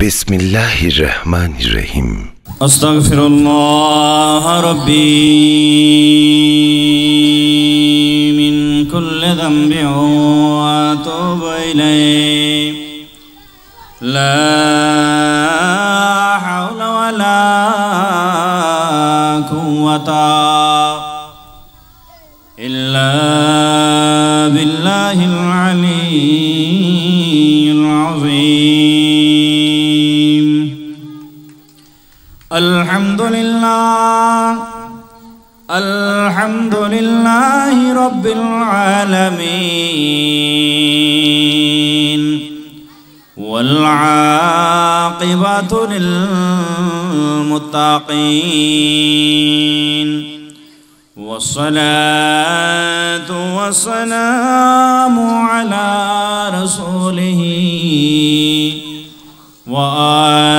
بسم الله الرحمن الرحيم أستغفر الله ربي من كل ذنب وأتوب إليه لا حول ولا قوة إلا بالله العلي العظيم الحمد لله الحمد لله رب العالمين والعاقبة للمتقين والصلاة والسلام على رسوله وآله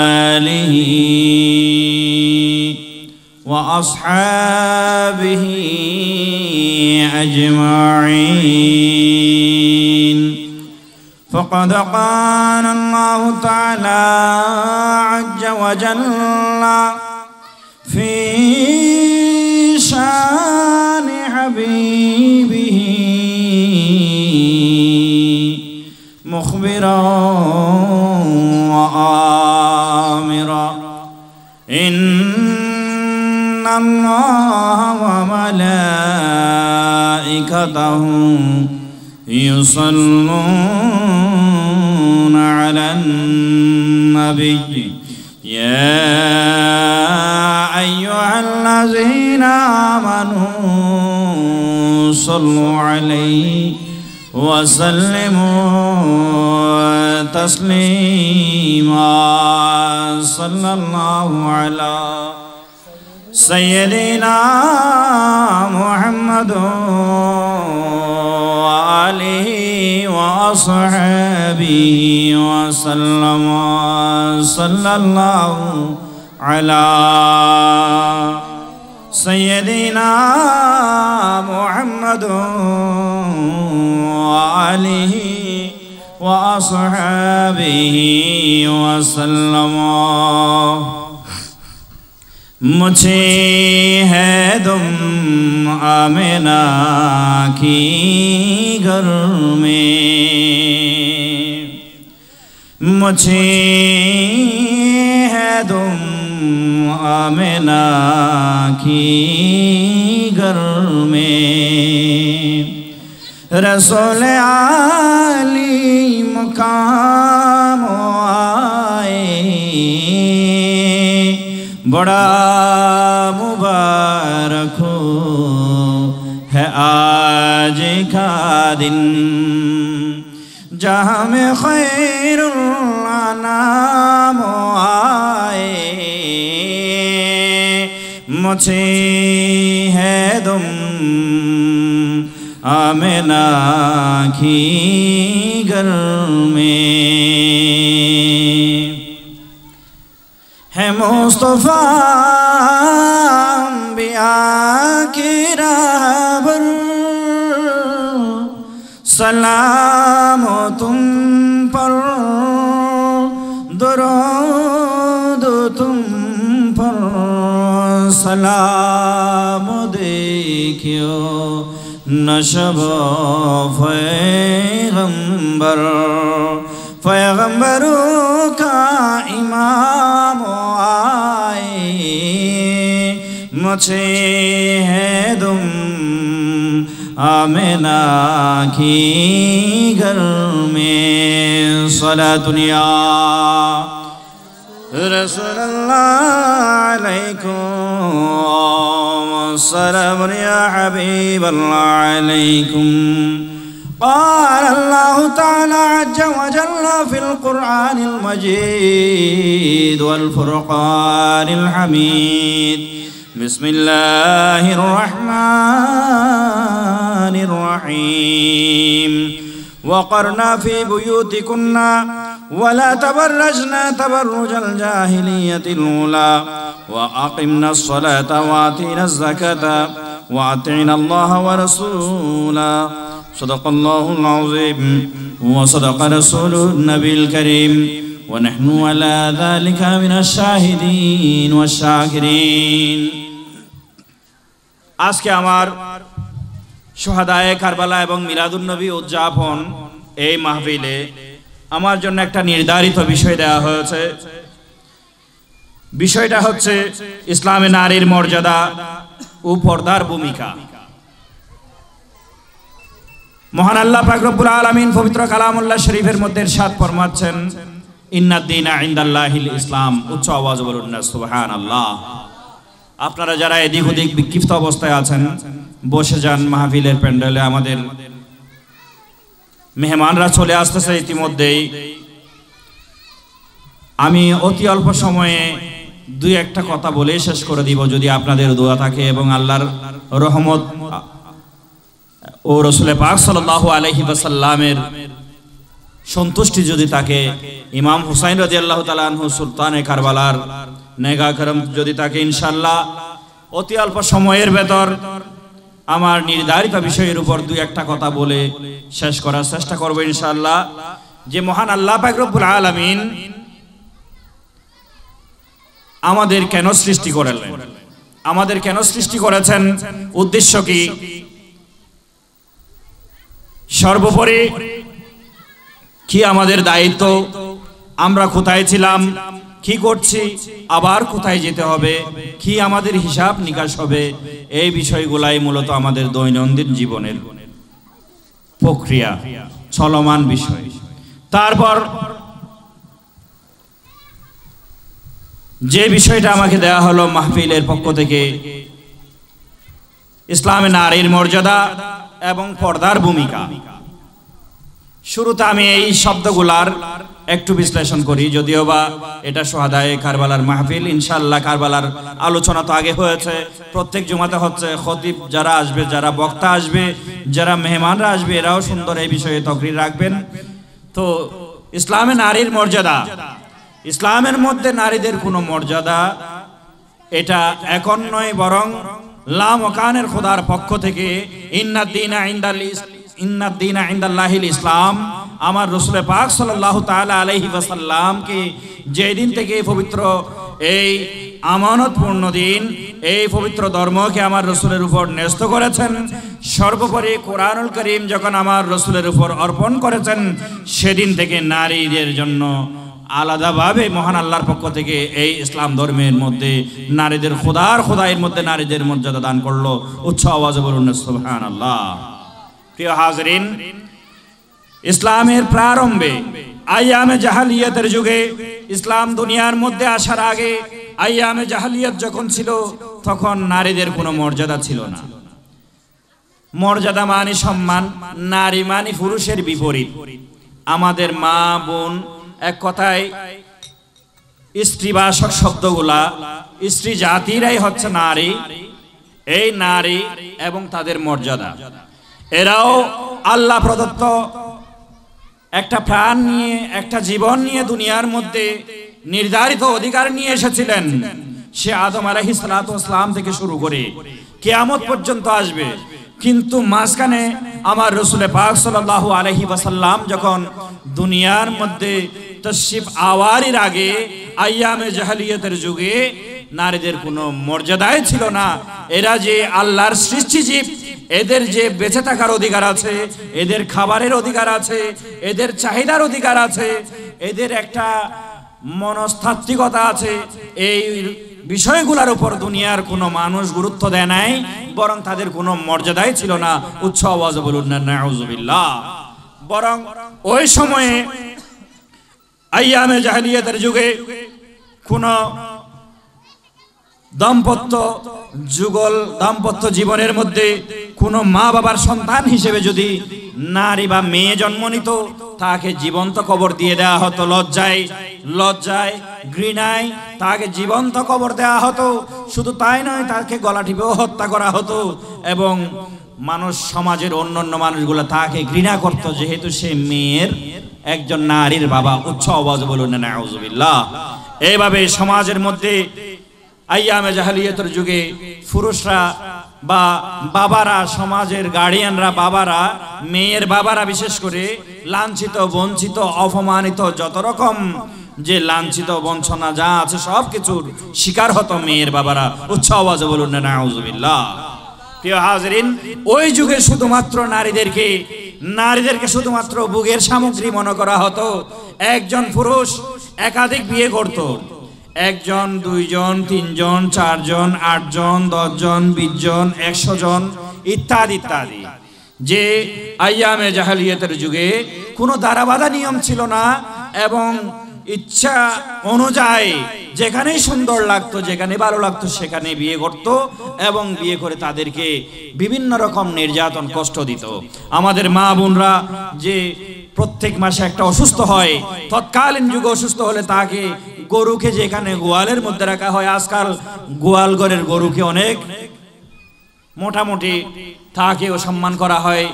واصحابه اجمعين فقد قال الله تعالى عج وجل في شان حبيبه مخبرا وآمرا إن الله وملائكته يصلون على النبي يا أيها الذين آمنوا صلوا عليه وسلموا تسليما صلى الله عليه سيدنا محمد وآله وأصحابه وسلم صلى الله على سيدنا محمد وآله وأصحابه وسلم مجھے ہے دم آمنہ کی گھر میں مجھے ہے دم آمنہ کی گھر میں رسول علی عالی مکام بڑا مبارک ہو ہے آج کا دن جہاں میں خیر الانام آئے مجھے ہے دم آمنا کی گھر میں مصطفیٰ انبیاء کی رو سلام تم پر درود تم پر سلام دیکھو نشب فیمبر فیومبرو کا ایمام मुझे आमेना की صلاة में رسول दुनिया रसूल अलैकुम يا या हबीब अलैकुम قال الله تعالى عز وجل في القرآن المجيد والفرقان الحميد بسم الله الرحمن الرحيم وقرنا في بيوتكن ولا تبرجنا تبرج الجاهلية الأولى وأقمنا الصلاة وآتينا الزكاة وأطعنا الله ورسوله صدق الله العظيم وصدق رسول النبي الكريم ونحن على ذلك من الشاهدين والشاكرين আজকে আমার সোহাদায় কারবালা এবং নবী উদযাপন এই মাহফিলে আমার জন্য একটা নির্ধারিত বিষয় দেওয়া হয়েছে বিষয়টা হচ্ছে ইসলামে নারীর মর্যাদা ও পর্দার ভূমিকা মহান আল্লাহ পাকরবুল আলমিন পবিত্র কালামুল্লাহ শরীফের মধ্যে সাত ফরমাচ্ছেন ইন্নাদ্দিন আইন্দাল্লাহিল ইসলাম উচ্চ আওয়াজ বলুন না আল্লাহ আপনারা যারা এদিক ওদিক বিক্ষিপ্ত অবস্থায় আছেন বসে যান মাহফিলের প্যান্ডেলে আমাদের মেহমানরা চলে আসতেছে ইতিমধ্যেই আমি অতি অল্প সময়ে দুই একটা কথা বলে শেষ করে দিব যদি আপনাদের দোয়া থাকে এবং আল্লাহর রহমত ও রসুল পাক সাল্লাহ আলহি বাসাল্লামের সন্তুষ্টি যদি থাকে ইমাম হুসাইন রাজি আল্লাহ তালাহ সুলতানে কারবালার নেগাকরম যদি তাকে ইনশাল্লাহ অতি অল্প সময়ের ভেতর আমার নির্ধারিত বিষয়ের উপর দুই একটা কথা বলে শেষ করার চেষ্টা করবো ইনশাল্লাহ যে মহান আল্লাহ পাকরবুল আলমিন আমাদের কেন সৃষ্টি করেন আমাদের কেন সৃষ্টি করেছেন উদ্দেশ্য কি সর্বোপরি কি আমাদের দায়িত্ব আমরা কোথায় ছিলাম কি করছি আবার কোথায় যেতে হবে কি আমাদের হিসাব নিকাশ হবে এই বিষয়গুলাই মূলত আমাদের দৈনন্দিন জীবনের প্রক্রিয়া চলমান বিষয় তারপর যে বিষয়টা আমাকে দেয়া হলো মাহফিলের পক্ষ থেকে ইসলামে নারীর মর্যাদা এবং পর্দার ভূমিকা শুরুতে আমি এই শব্দগুলার একটু বিশ্লেষণ করি যদিও বা এটা সোহাদায় কারবালার মাহফিল ইনশাল্লাহ কারবালার আলোচনা তো আগে হয়েছে প্রত্যেক জুমাতে হচ্ছে খতিব যারা আসবে যারা বক্তা আসবে যারা মেহমানরা আসবে এরাও সুন্দর এই বিষয়ে তকরির রাখবেন তো ইসলামে নারীর মর্যাদা ইসলামের মধ্যে নারীদের কোনো মর্যাদা এটা এখন নয় বরং লামকানের খোদার পক্ষ থেকে ইন্নাদ্দিন ইন্দাল ইন্নাদ্দিন ইন্দাল্লাহিল ইসলাম আমার রসুল পাক সাল্লাহ তালা আলহি ওয়াসাল্লামকে যে দিন থেকে পবিত্র এই আমানতপূর্ণ দিন এই পবিত্র ধর্মকে আমার রসুলের উপর ন্যস্ত করেছেন সর্বোপরি কোরআনুল করিম যখন আমার রসুলের উপর অর্পণ করেছেন সেদিন থেকে নারীদের জন্য আলাদাভাবে মহান আল্লাহর পক্ষ থেকে এই ইসলাম ধর্মের মধ্যে নারীদের খোদার খোদাইয়ের মধ্যে নারীদের মর্যাদা দান করলো উচ্চ আওয়াজ বলুন সুবহান আল্লাহ প্রিয় হাজরিন ইসলামের প্রারম্ভে আইয়ামে জাহালিয়াতের যুগে ইসলাম দুনিয়ার মধ্যে আসার আগে আইয়ামে জাহালিয়াত যখন ছিল তখন নারীদের কোনো মর্যাদা ছিল না মর্যাদা মানে সম্মান নারী মানে পুরুষের বিপরীত আমাদের মা বোন এক কথায় স্ত্রীবাসক শব্দগুলা স্ত্রী জাতিরাই হচ্ছে নারী এই নারী এবং তাদের মর্যাদা এরাও আল্লাহ প্রদত্ত একটা প্রাণ নিয়ে একটা জীবন নিয়ে দুনিয়ার মধ্যে নির্ধারিত অধিকার নিয়ে এসেছিলেন সে আদম আলাহি সালাতাম থেকে শুরু করে কেয়ামত পর্যন্ত আসবে কিন্তু মাঝখানে আমার রসুলে পাক সাল্লাহ আলহি বাসাল্লাম যখন দুনিয়ার মধ্যে তশিফ আওয়ারির আগে আয়ামে জাহালিয়তের যুগে নারীদের কোনো মর্যাদাই ছিল না এরা যে আল্লাহর সৃষ্টিজীব এদের যে বেঁচে থাকার অধিকার আছে এদের খাবারের অধিকার আছে এদের চাহিদার অধিকার আছে এদের একটা মনস্তাত্ত্বিকতা আছে এই বিষয়গুলোর উপর দুনিয়ার কোনো মানুষ গুরুত্ব দেয় নাই বরং তাদের কোনো মর্যাদাই ছিল না উচ্চ আওয়াজ বলুন না বরং ওই সময়ে আইয়ামে জাহিলিয়াতের যুগে কোনো দাম্পত্য যুগল দাম্পত্য জীবনের মধ্যে কোনো মা বাবার সন্তান হিসেবে যদি নারী বা মেয়ে জন্ম নিত তাকে জীবন্ত কবর দিয়ে দেওয়া হতো লজ্জায় লজ্জায় ঘৃণায় তাকে জীবন্ত কবর দেওয়া হতো শুধু তাই নয় তাকে গলা টিপেও হত্যা করা হতো এবং মানুষ সমাজের অন্যান্য মানুষগুলো তাকে ঘৃণা করত যেহেতু সে মেয়ের একজন নারীর বাবা উচ্চ আওয়াজ বলুন না এইভাবে সমাজের মধ্যে আইয়ামে জাহালিয়তের যুগে পুরুষরা বা বাবারা সমাজের গার্ডিয়ানরা বাবারা মেয়ের বাবারা বিশেষ করে লাঞ্ছিত বঞ্চিত অপমানিত যত রকম যে লাঞ্ছিত বঞ্চনা যা আছে সব কিছুর শিকার হতো মেয়ের বাবারা উচ্চ আওয়াজে বলুন না নাউজুবিল্লাহ প্রিয় হাজরিন ওই যুগে শুধুমাত্র নারীদেরকে নারীদেরকে শুধুমাত্র বুগের সামগ্রী মনে করা হতো একজন পুরুষ একাধিক বিয়ে করতো একজন দুইজন তিনজন চারজন আটজন দশজন বিশজন একশো জন ইত্যাদি ইত্যাদি যে আয়ামে জাহালিয়াতের যুগে কোনো দাঁড়াবাধা নিয়ম ছিল না এবং ইচ্ছা অনুযায়ী যেখানে সুন্দর লাগতো যেখানে ভালো লাগতো সেখানে বিয়ে করত এবং বিয়ে করে তাদেরকে বিভিন্ন রকম নির্যাতন কষ্ট দিত আমাদের মা বোনরা যে প্রত্যেক মাসে একটা অসুস্থ হয় তৎকালীন যুগে অসুস্থ হলে তাকে গরুকে যেখানে গোয়ালের মধ্যে রাখা হয় আজকাল গোয়াল ঘরের গরুকে অনেক মোটামুটি তাকেও সম্মান করা হয়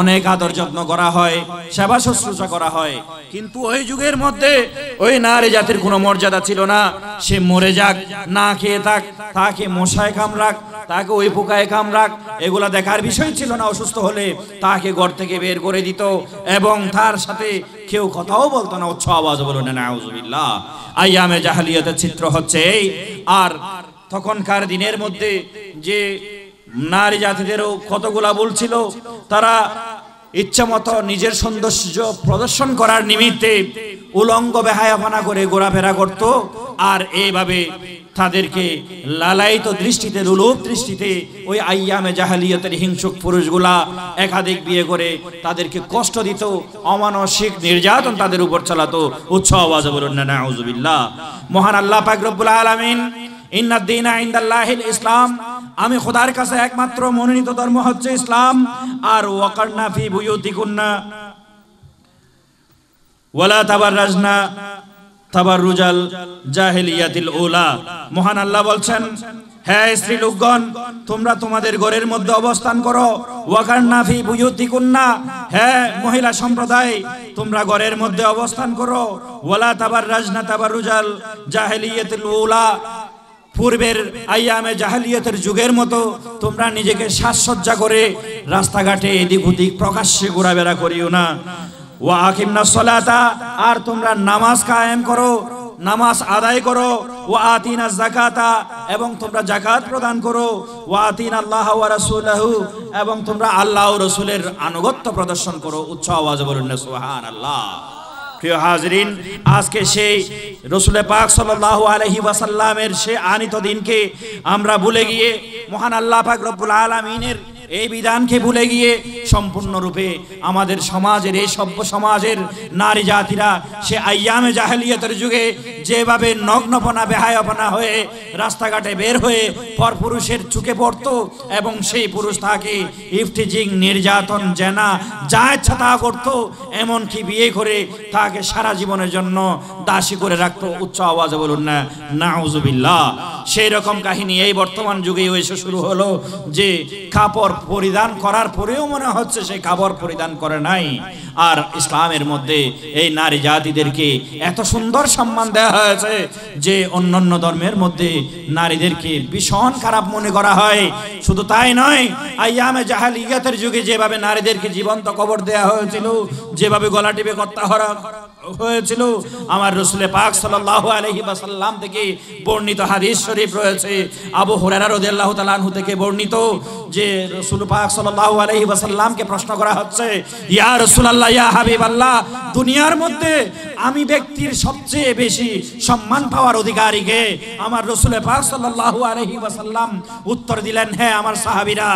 অনেক আদর যত্ন করা হয় সেবা শুশ্রূষা করা হয় কিন্তু ওই যুগের মধ্যে ওই নারী জাতির কোনো মর্যাদা ছিল না সে মরে যাক না খেয়ে থাক তাকে মশায় কামড়াক তাকে ওই পোকায় কামড়াক এগুলা দেখার বিষয় ছিল না অসুস্থ হলে তাকে ঘর থেকে বের করে দিত এবং তার সাথে কেউ কথাও বলতো না উচ্চ আওয়াজ বলো না নাউজুবিল্লাহ আইয়ামে জাহালিয়াতের চিত্র হচ্ছে এই আর তখনকার দিনের মধ্যে যে নারী জাতিদেরও কতগুলা বলছিল তারা মতো নিজের সৌন্দর্য প্রদর্শন করার নিমিত্তে উলঙ্গ বেহায়াপনা করে ঘোরাফেরা করত আর এইভাবে তাদেরকে লালায়িত দৃষ্টিতে রুলুপ দৃষ্টিতে ওই আইয়ামে জাহালিয়তের হিংসুক পুরুষগুলা একাধিক বিয়ে করে তাদেরকে কষ্ট দিত অমানসিক নির্যাতন তাদের উপর চালাতো উৎসাহ আওয়াজ বলুন না মহান আল্লাহ পাকরবুল আলমিন আলামিন আমি খোদার কাছে একমাত্র মনোনীত ধর্ম হচ্ছে ইসলাম আর ফি তাবার রাজনা তাবার রুজাল ওলা মহান আল্লাহ বলছেন হ্যাঁ স্ত্রী লোকগণ তোমরা তোমাদের ঘরের মধ্যে অবস্থান করো ওয়াকার নাফি বুয়ুতি হ্যাঁ মহিলা সম্প্রদায় তোমরা ঘরের মধ্যে অবস্থান করো ওলা তাবার রাজনা তাবার রুজাল জাহেলিয়াতুল পূর্বের আইয়ামে জাহালিয়তের যুগের মতো তোমরা নিজেকে সাজসজ্জা করে রাস্তাঘাটে এদিক ওদিক প্রকাশ্যে ঘোরাফেরা করিও না সলাতা আর তোমরা নামাজ কায়েম করো নামাজ আদায় করো ও আতিনা জাকাতা এবং তোমরা জাকাত প্রদান করো ও আতিন আল্লাহ রাসুলাহু এবং তোমরা আল্লাহ রসুলের আনুগত্য প্রদর্শন করো উচ্চ আওয়াজ বলুন সুবহানাল্লাহ আল্লাহ প্রিয় হাজরিন আজকে সেই রসুলে পাক সাল্লাহ আলহি ওয়াসাল্লামের সে আনিত দিনকে আমরা ভুলে গিয়ে মহান আল্লাহ পাক রব্বুল আলমিনের এই বিধানকে ভুলে গিয়ে সম্পূর্ণরূপে আমাদের সমাজের এই সভ্য সমাজের নারী জাতিরা সে আয়ামে জাহেলিয়তের যুগে যেভাবে নগ্নপনা বেহায়পনা হয়ে রাস্তাঘাটে বের হয়ে পর পুরুষের চুকে পড়ত এবং সেই পুরুষ তাকে ইফটিজিং নির্যাতন জেনা যা ইচ্ছা তা করত এমনকি বিয়ে করে তাকে সারা জীবনের জন্য দাসী করে রাখতো উচ্চ আওয়াজে বলুন না নাউজুবিল্লাহ সেই রকম কাহিনী এই বর্তমান যুগে এসে শুরু হলো যে কাপড় পরিধান করার পরেও মনে হচ্ছে সে কাপড় পরিধান করে নাই আর ইসলামের মধ্যে এই নারী জাতিদেরকে এত সুন্দর সম্মান দেওয়া হয়েছে যে অন্যান্য ধর্মের মধ্যে নারীদেরকে ভীষণ খারাপ মনে করা হয় শুধু তাই নয় আইয়ামে ইয়াতের যুগে যেভাবে নারীদেরকে জীবন্ত কবর দেওয়া হয়েছিল যেভাবে গলা টিপে কর্তা হরা হয়েছিল আমার রসুলে পাক সাল্লাহ আলহি ওয়াসাল্লাম থেকে বর্ণিত হাদিস শরীফ রয়েছে আবু হুরারা রদিয়াল্লাহ তালানহু থেকে বর্ণিত যে রসুল পাক সাল্লাহ আলহি বাসাল্লামকে প্রশ্ন করা হচ্ছে ইয়া রসুল আল্লাহ ইয়া হাবিব আল্লাহ দুনিয়ার মধ্যে আমি ব্যক্তির সবচেয়ে বেশি সম্মান পাওয়ার অধিকারীকে আমার রসুলে পাক সাল্লাহ আলহি বাসাল্লাম উত্তর দিলেন হ্যাঁ আমার সাহাবিরা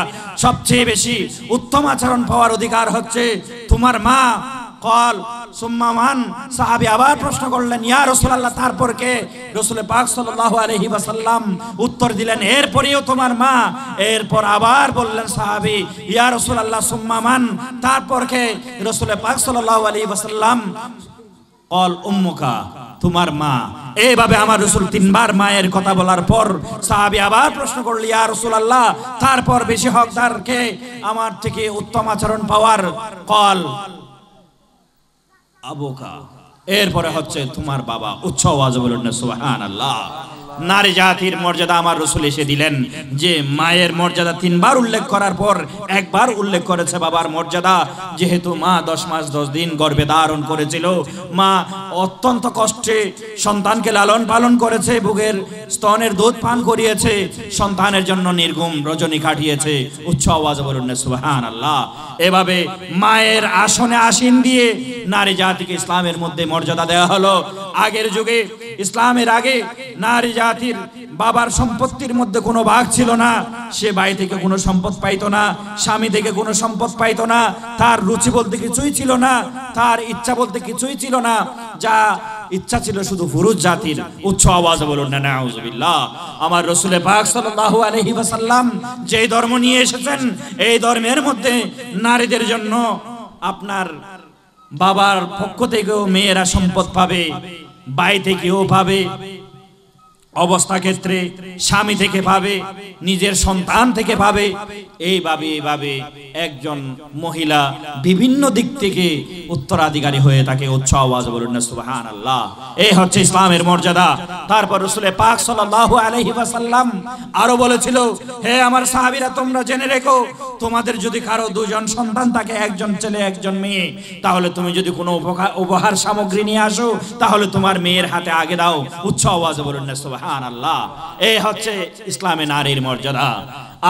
সবচেয়ে বেশি উত্তম আচরণ পাওয়ার অধিকার হচ্ছে তোমার মা কল সুম্মামান সাহাবি আবার প্রশ্ন করলেন ইয়া রসুলাল্লাহ তারপর কে রসুল পাক সাল্লাল্লাহু আলাইহি ওয়াসাল্লাম উত্তর দিলেন এরপরেও তোমার মা এরপর আবার বললেন সাহাবি ইয়া রসুলাল্লাহ সুম্মামান তারপর কে রসুল পাক সাল্লাল্লাহু আলাইহি ওয়াসাল্লাম অল উম্মুকা তোমার মা এইভাবে আমার রসুল তিনবার মায়ের কথা বলার পর সাহাবি আবার প্রশ্ন করলি আর রসুল আল্লাহ তারপর বেশি হকদারকে আমার থেকে উত্তম আচরণ পাওয়ার কল আবোকা এরপরে হচ্ছে তোমার বাবা উচ্চ আওয়াজে বলুন সুবহানাল্লাহ আল্লাহ নারী জাতির মর্যাদা আমার রসুল এসে দিলেন যে মায়ের মর্যাদা তিনবার উল্লেখ করার পর একবার উল্লেখ করেছে বাবার মর্যাদা যেহেতু মা দশ মাস দশ দিন গর্বে ধারণ করেছিল মা অত্যন্ত কষ্টে সন্তানকে লালন পালন করেছে বুকের স্তনের দুধ পান করিয়েছে সন্তানের জন্য নির্গুম রজনী কাটিয়েছে উচ্চ আওয়াজ বলুন সুহান আল্লাহ এভাবে মায়ের আসনে আসীন দিয়ে নারী জাতিকে ইসলামের মধ্যে মর্যাদা দেওয়া হলো আগের যুগে ইসলামের আগে নারী জাতির বাবার সম্পত্তির মধ্যে কোনো ভাগ ছিল না সে ভাই থেকে কোনো সম্পদ পাইত না স্বামী থেকে কোনো সম্পদ পাইত না তার রুচি বলতে কিছুই ছিল না তার ইচ্ছা বলতে কিছুই ছিল না যা ইচ্ছা ছিল শুধু ফুরুজ জাতির উচ্চ আওয়াজ বলুন না নাউজুবিল্লাহ আমার রসুলের পাক সাল্লাল্লাহু আলাইহি ওয়াসাল্লাম যে ধর্ম নিয়ে এসেছেন এই ধর্মের মধ্যে নারীদের জন্য আপনার বাবার পক্ষ থেকেও মেয়েরা সম্পদ পাবে বাই থেকেও পাবে অবস্থা ক্ষেত্রে স্বামী থেকে পাবে নিজের সন্তান থেকে পাবে এইভাবে এইভাবে একজন মহিলা বিভিন্ন দিক থেকে উত্তরাধিকারী হয়ে তাকে উচ্চ আওয়াজ বলুন না সুবাহান আল্লাহ এই হচ্ছে ইসলামের মর্যাদা তারপর রসুলে পাক সাল্লাহ আলহিবাসাল্লাম আরো বলেছিল হে আমার সাহাবিরা তোমরা জেনে রেখো তোমাদের যদি কারো দুজন সন্তান থাকে একজন ছেলে একজন মেয়ে তাহলে তুমি যদি কোনো উপকার উপহার সামগ্রী নিয়ে আসো তাহলে তোমার মেয়ের হাতে আগে দাও উচ্চ আওয়াজে বলুন না সুবহান আল্লাহ এই হচ্ছে ইসলামে নারীর মর্যাদা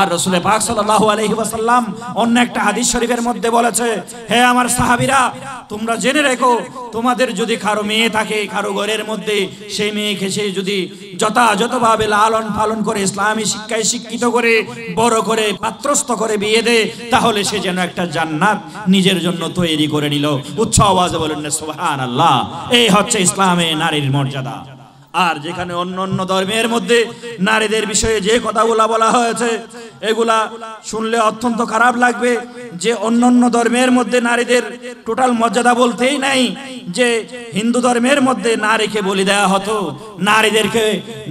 আর রসুল পাক সাল্লাল্লাহু আলাইহি ওয়াসাল্লাম অন্য একটা হাদিস শরীফের মধ্যে বলেছে হে আমার সাহাবীরা তোমরা জেনে রেখো তোমাদের যদি কারো মেয়ে থাকে কারো ঘরের মধ্যে সেই মেয়েকে সে যদি যথাযথভাবে লালন পালন করে ইসলামী শিক্ষায় শিক্ষিত করে বড় করে পাত্রস্থ করে বিয়ে দিয়ে দেয় তাহলে সে যেন একটা জান্নাত নিজের জন্য তৈরি করে নিল উচ্চ আওয়াজে বলেন সোহান আল্লাহ এই হচ্ছে ইসলামে নারীর মর্যাদা আর যেখানে অন্য অন্য ধর্মের মধ্যে নারীদের বিষয়ে যে কথাগুলা বলা হয়েছে এগুলা শুনলে অত্যন্ত খারাপ লাগবে যে অন্য অন্য ধর্মের মধ্যে নারীদের টোটাল মর্যাদা বলতেই নাই যে হিন্দু ধর্মের মধ্যে নারীকে বলি দেওয়া হতো নারীদেরকে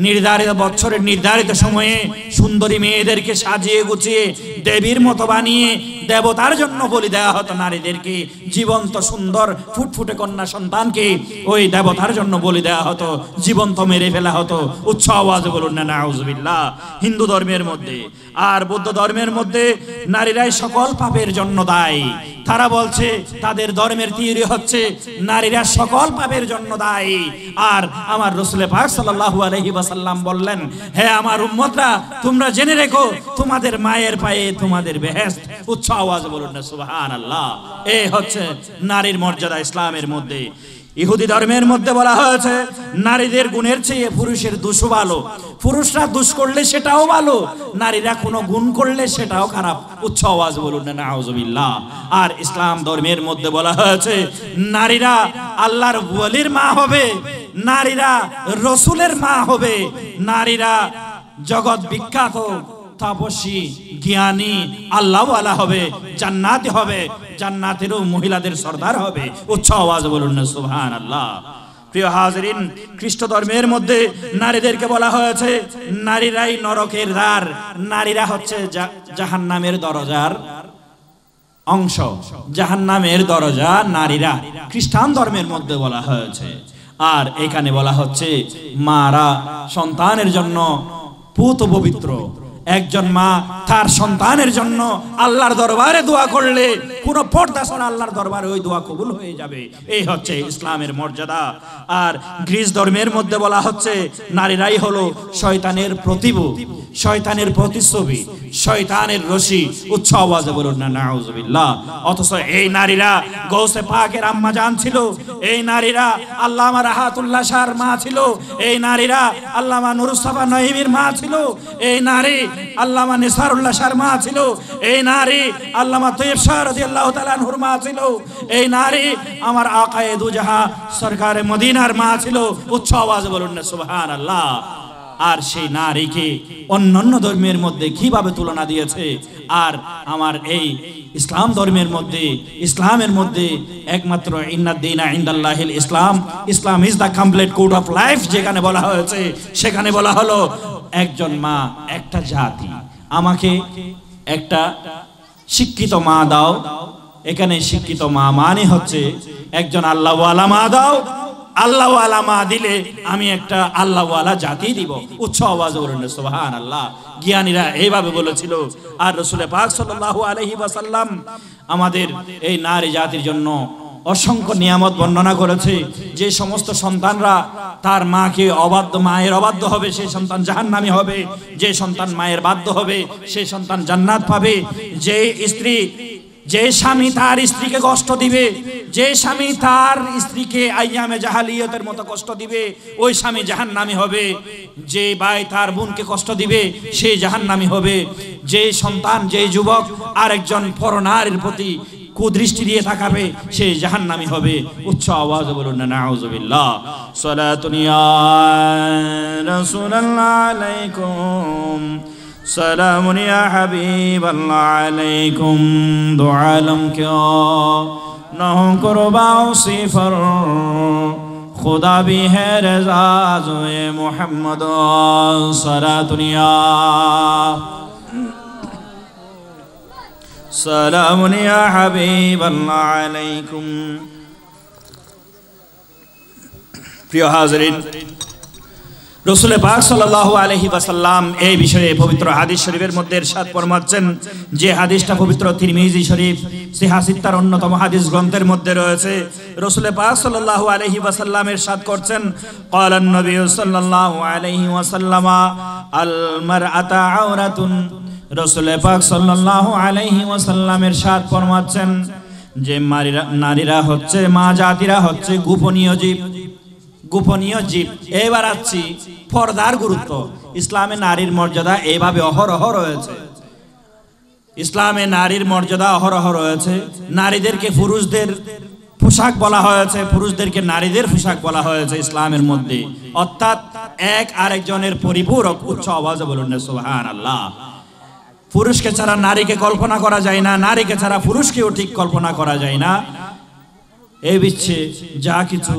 নির্ধারিত বছরের নির্ধারিত সময়ে সুন্দরী মেয়েদেরকে সাজিয়ে গুছিয়ে দেবীর মতো বানিয়ে দেবতার জন্য বলি দেওয়া হতো নারীদেরকে জীবন্ত সুন্দর ফুটফুটে কন্যা সন্তানকে ওই দেবতার জন্য বলি দেওয়া হতো জীবন্ত পর্যন্ত মেরে ফেলা হতো উচ্চ আওয়াজ বলুন না নাউজবিল্লা হিন্দু ধর্মের মধ্যে আর বৌদ্ধ ধর্মের মধ্যে নারীরাই সকল পাপের জন্য দায়ী তারা বলছে তাদের ধর্মের থিওরি হচ্ছে নারীরা সকল পাপের জন্য দায়ী আর আমার রসুলে পাক সাল্লাল্লাহু আলাইহি ওয়াসাল্লাম বললেন হে আমার উম্মতরা তোমরা জেনে রেখো তোমাদের মায়ের পায়ে তোমাদের বেহেশত উচ্চ আওয়াজ বলুন না সুবহানাল্লাহ এ হচ্ছে নারীর মর্যাদা ইসলামের মধ্যে ইহুদি ধর্মের মধ্যে বলা হয়েছে নারীদের গুণের চেয়ে পুরুষের দুশো ভালো পুরুষরা দুষ করলে সেটাও ভালো নারীরা কোনো গুণ করলে সেটাও খারাপ উচ্চ আওয়াজ বলুন না আউজবিল্লাহ আর ইসলাম ধর্মের মধ্যে বলা হয়েছে নারীরা আল্লাহর বলির মা হবে নারীরা রসুলের মা হবে নারীরা জগৎ বিখ্যাত তাপসী জ্ঞানী আল্লাহওয়ালা হবে জান্নাতি হবে জান্নাতেরও মহিলাদের সর্দার হবে উচ্চ আওয়াজ বলুন না সুহান আল্লাহ প্রিয় হাজরিন খ্রিস্ট ধর্মের মধ্যে নারীদেরকে বলা হয়েছে নারীরাই নরকের দ্বার নারীরা হচ্ছে জাহান নামের দরজার অংশ জাহান নামের দরজা নারীরা খ্রিস্টান ধর্মের মধ্যে বলা হয়েছে আর এখানে বলা হচ্ছে মারা সন্তানের জন্য পুত পবিত্র একজন মা তার সন্তানের জন্য আল্লাহর দরবারে দোয়া করলে কোন পর্দা ছাড়া আল্লাহর দরবারে ওই দোয়া কবুল হয়ে যাবে এই হচ্ছে ইসলামের মর্যাদা আর গ্রিস ধর্মের মধ্যে বলা হচ্ছে নারীরাই হলো শয়তানের প্রতিভূ শয়তানের প্রতিচ্ছবি শয়তানের রশি উচ্চ আওয়াজে বলুন না নাউজুবিল্লাহ অথচ এই নারীরা গৌসে পাকের আম্মা জান ছিল এই নারীরা আল্লামা রাহাতুল্লাহ শাহর মা ছিল এই নারীরা আল্লামা নুরুস্তাফা নহিমের মা ছিল এই নারী আল্লামা নিসারুল্লাহ সার মা ছিল এই নারী আল্লামা তৈব শাহ রাজি আল্লাহ তালানহুর মা ছিল এই নারী আমার আকায়ে দুজাহা সরকারে মদিনার মা ছিল উচ্চ আওয়াজে বলুন না সুবহানাল্লাহ আর সেই নারীকে অন্যান্য ধর্মের মধ্যে কিভাবে তুলনা দিয়েছে আর আমার এই ইসলাম ধর্মের মধ্যে ইসলামের মধ্যে একমাত্র ইন্নাদ্দিনা ইন্দাল্লাহিল ইসলাম Islam is the complete code of life যেখানে বলা হয়েছে সেখানে বলা হলো একজন মা একটা জাতি আমাকে একটা শিক্ষিত মা দাও এখানে শিক্ষিত মা মানে হচ্ছে একজন আল্লাহওয়ালা মা দাও আল্লাহওয়ালা মা দিলে আমি একটা আল্লাহওয়ালা জাতি দিব উচ্চ আওয়াজ বলেন সোহান আল্লাহ জ্ঞানীরা এইভাবে বলেছিল আর রসুল পাক সাল্লাহ আলহি বাসাল্লাম আমাদের এই নারী জাতির জন্য অসংখ্য নিয়ামত বর্ণনা করেছে যে সমস্ত সন্তানরা তার মাকে অবাধ্য মায়ের অবাধ্য হবে সেই সন্তান নামে হবে যে সন্তান মায়ের বাধ্য হবে সেই সন্তান জান্নাত পাবে যে স্ত্রী যে স্বামী তার স্ত্রীকে কষ্ট দিবে যে স্বামী তার স্ত্রীকে আইয়ামে জাহালিয়তের মতো কষ্ট দিবে ওই স্বামী জাহান নামি হবে যে ভাই তার বোনকে কষ্ট দিবে সে জাহান নামি হবে যে সন্তান যে যুবক আরেকজন পরনারীর প্রতি কুদৃষ্টি দিয়ে তাকাবে সে জাহান নামি হবে উচ্চ আওয়াজ বলুন না নাউজুবিল্লাহ সালাতুন ইয়া রাসূলুল্লাহ আলাইকুম سلام یا حبیب اللہ علیکم دو عالم کیوں نہ خدا بھی ہے رضا زوئے محمد سر دنیا سلام یا حبیب اللہ علیکم پیو حاضرین রসুল পাক সাল্লাহ আলহি বাসাল্লাম এই বিষয়ে পবিত্র হাদিস শরীফের মধ্যে এরশাদ পরমাচ্ছেন যে হাদিসটা পবিত্র তিরমিজি শরীফ সিহাসিত্তার অন্যতম হাদিস গ্রন্থের মধ্যে রয়েছে রসুল পাক সাল্লাহ আলহি বাসাল্লামের এরশাদ করছেন কলান নবী সাল্লাহ আলহি ওয়াসাল্লামা আল মারআতা আওরাতুন রসুল পাক সাল্লাহ আলহি ওয়াসাল্লামের এরশাদ পরমাচ্ছেন যে নারীরা হচ্ছে মা জাতিরা হচ্ছে গোপনীয় জীব গোপনীয় জীব এবার আসছি পর্দার গুরুত্ব ইসলামে নারীর মর্যাদা এইভাবে অহরহ রয়েছে ইসলামে নারীর মর্যাদা অহরহ রয়েছে নারীদেরকে পুরুষদের পোশাক বলা হয়েছে পুরুষদেরকে নারীদের পোশাক বলা হয়েছে ইসলামের মধ্যে অর্থাৎ এক আরেকজনের পরিপূরক উচ্চ আওয়াজ বলুন সুহান আল্লাহ পুরুষকে ছাড়া নারীকে কল্পনা করা যায় না নারীকে ছাড়া পুরুষকেও ঠিক কল্পনা করা যায় না এই বিশ্বে যা কিছু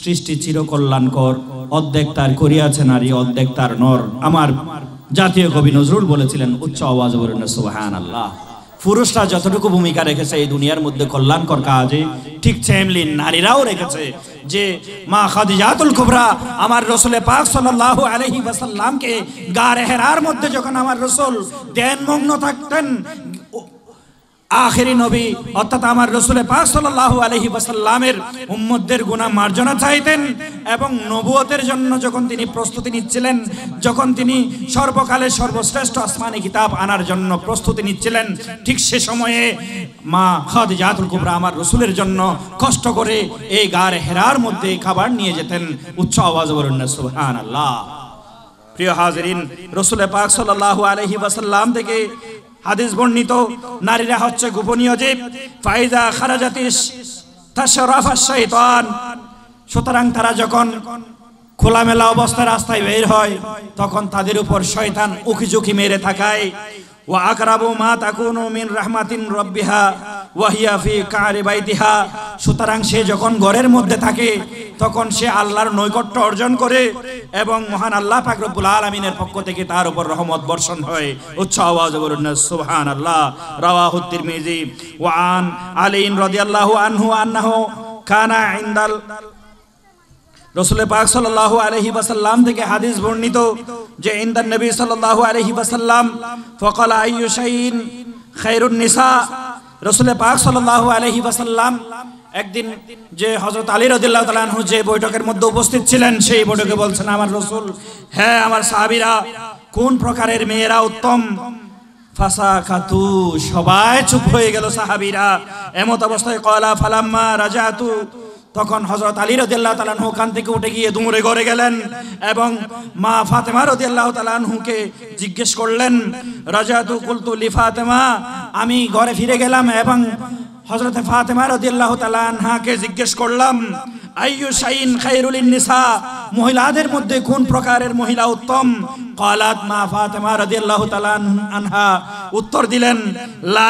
সৃষ্টি চিরকল্যাণকর অর্ধেক তার করিয়াছে নারী অর্ধেক তার নর আমার জাতীয় কবি নজরুল বলেছিলেন উচ্চ আওয়াজ বলুন সুহান আল্লাহ পুরুষরা যতটুকু ভূমিকা রেখেছে এই দুনিয়ার মধ্যে কল্যাণকর কাজে ঠিক সেমলি নারীরাও রেখেছে যে মা খাদিজাতুল কুবরা আমার রসুলে পাক সাল্লাল্লাহু আলাইহি ওয়াসাল্লামকে গারেহরার মধ্যে যখন আমার রসুল দেনমগ্ন থাকতেন আখেরি নবী অর্থাৎ আমার রসুল পাক সাল্লাহ আলহি বাসাল্লামের উম্মদের গুণা মার্জনা চাইতেন এবং নবুয়তের জন্য যখন তিনি প্রস্তুতি নিচ্ছিলেন যখন তিনি সর্বকালে সর্বশ্রেষ্ঠ আসমানি কিতাব আনার জন্য প্রস্তুতি নিচ্ছিলেন ঠিক সে সময়ে মা খদ জাহাতুল কুমরা আমার রসুলের জন্য কষ্ট করে এই গার হেরার মধ্যে খাবার নিয়ে যেতেন উচ্চ আওয়াজ বরণ্য সুহান আল্লাহ প্রিয় হাজরিন রসুল পাক সাল্লাহ আলহি বাসাল্লাম থেকে হাদিস বর্ণিত নারীরা হচ্ছে গোপনীয় জীব ফাইজা খারাজাতিস তাশরাফাস শয়তান সুতরাং তারা যখন খোলামেলা অবস্থায় রাস্তায় বের হয় তখন তাদের উপর শয়তান উকিঝুঁকি মেরে থাকায় ওয়া মা তাকুনু রাহমাতিন রব্বিহা ওয়াহিয়া ফি কারি বাইতিহা সুতরাং সে যখন ঘরের মধ্যে থাকে তখন সে আল্লাহর নৈকট্য অর্জন করে এবং মহান আল্লাহ পাক রব্বুল আলামিনের পক্ষ থেকে তার উপর রহমত বর্ষণ হয় উচ্চ আওয়াজে বলুন না সুবহানাল্লাহ রাওয়াহু তিরমিজি ওয়া আন আলী রাদিয়াল্লাহু আনহু আন্নাহু কানা আইন্দাল রসুল পাক সাল্লাহ আলহি বাসাল্লাম থেকে হাদিস বর্ণিত যে ইন্দার নবী সাল্লাহ আলহি বাসাল্লাম ফকল আইয়ুসাইন খাইরুন নিসা রসুল পাক সাল্লাহ আলহি বাসাল্লাম একদিন যে হজরত আলী রদুল্লাহ যে বৈঠকের মধ্যে উপস্থিত ছিলেন সেই বৈঠকে বলছেন আমার রসুল হ্যাঁ আমার সাহাবিরা কোন প্রকারের মেয়েরা উত্তম ফাসা খাতু সবাই চুপ হয়ে গেল সাহাবিরা এমত অবস্থায় কলা ফালাম্মা রাজাতু তখন হজরত আলী রদিয়াল্লাহ তালান ওখান থেকে উঠে গিয়ে দুমুরে ঘরে গেলেন এবং মা ফাতেমা রদিয়াল্লাহ তালানহুকে জিজ্ঞেস করলেন রাজাতু কুলতুলি ফাতেমা আমি ঘরে ফিরে গেলাম এবং হজরত ফাতেমা রদিয়াল্লাহ তালানহাকে জিজ্ঞেস করলাম আইয়ু শাইন খাইরুল নিসা মহিলাদের মধ্যে কোন প্রকারের মহিলা উত্তম ক্বালাত মা ফাতেমা রাদিয়াল্লাহু তাআলা আনহা উত্তর দিলেন লা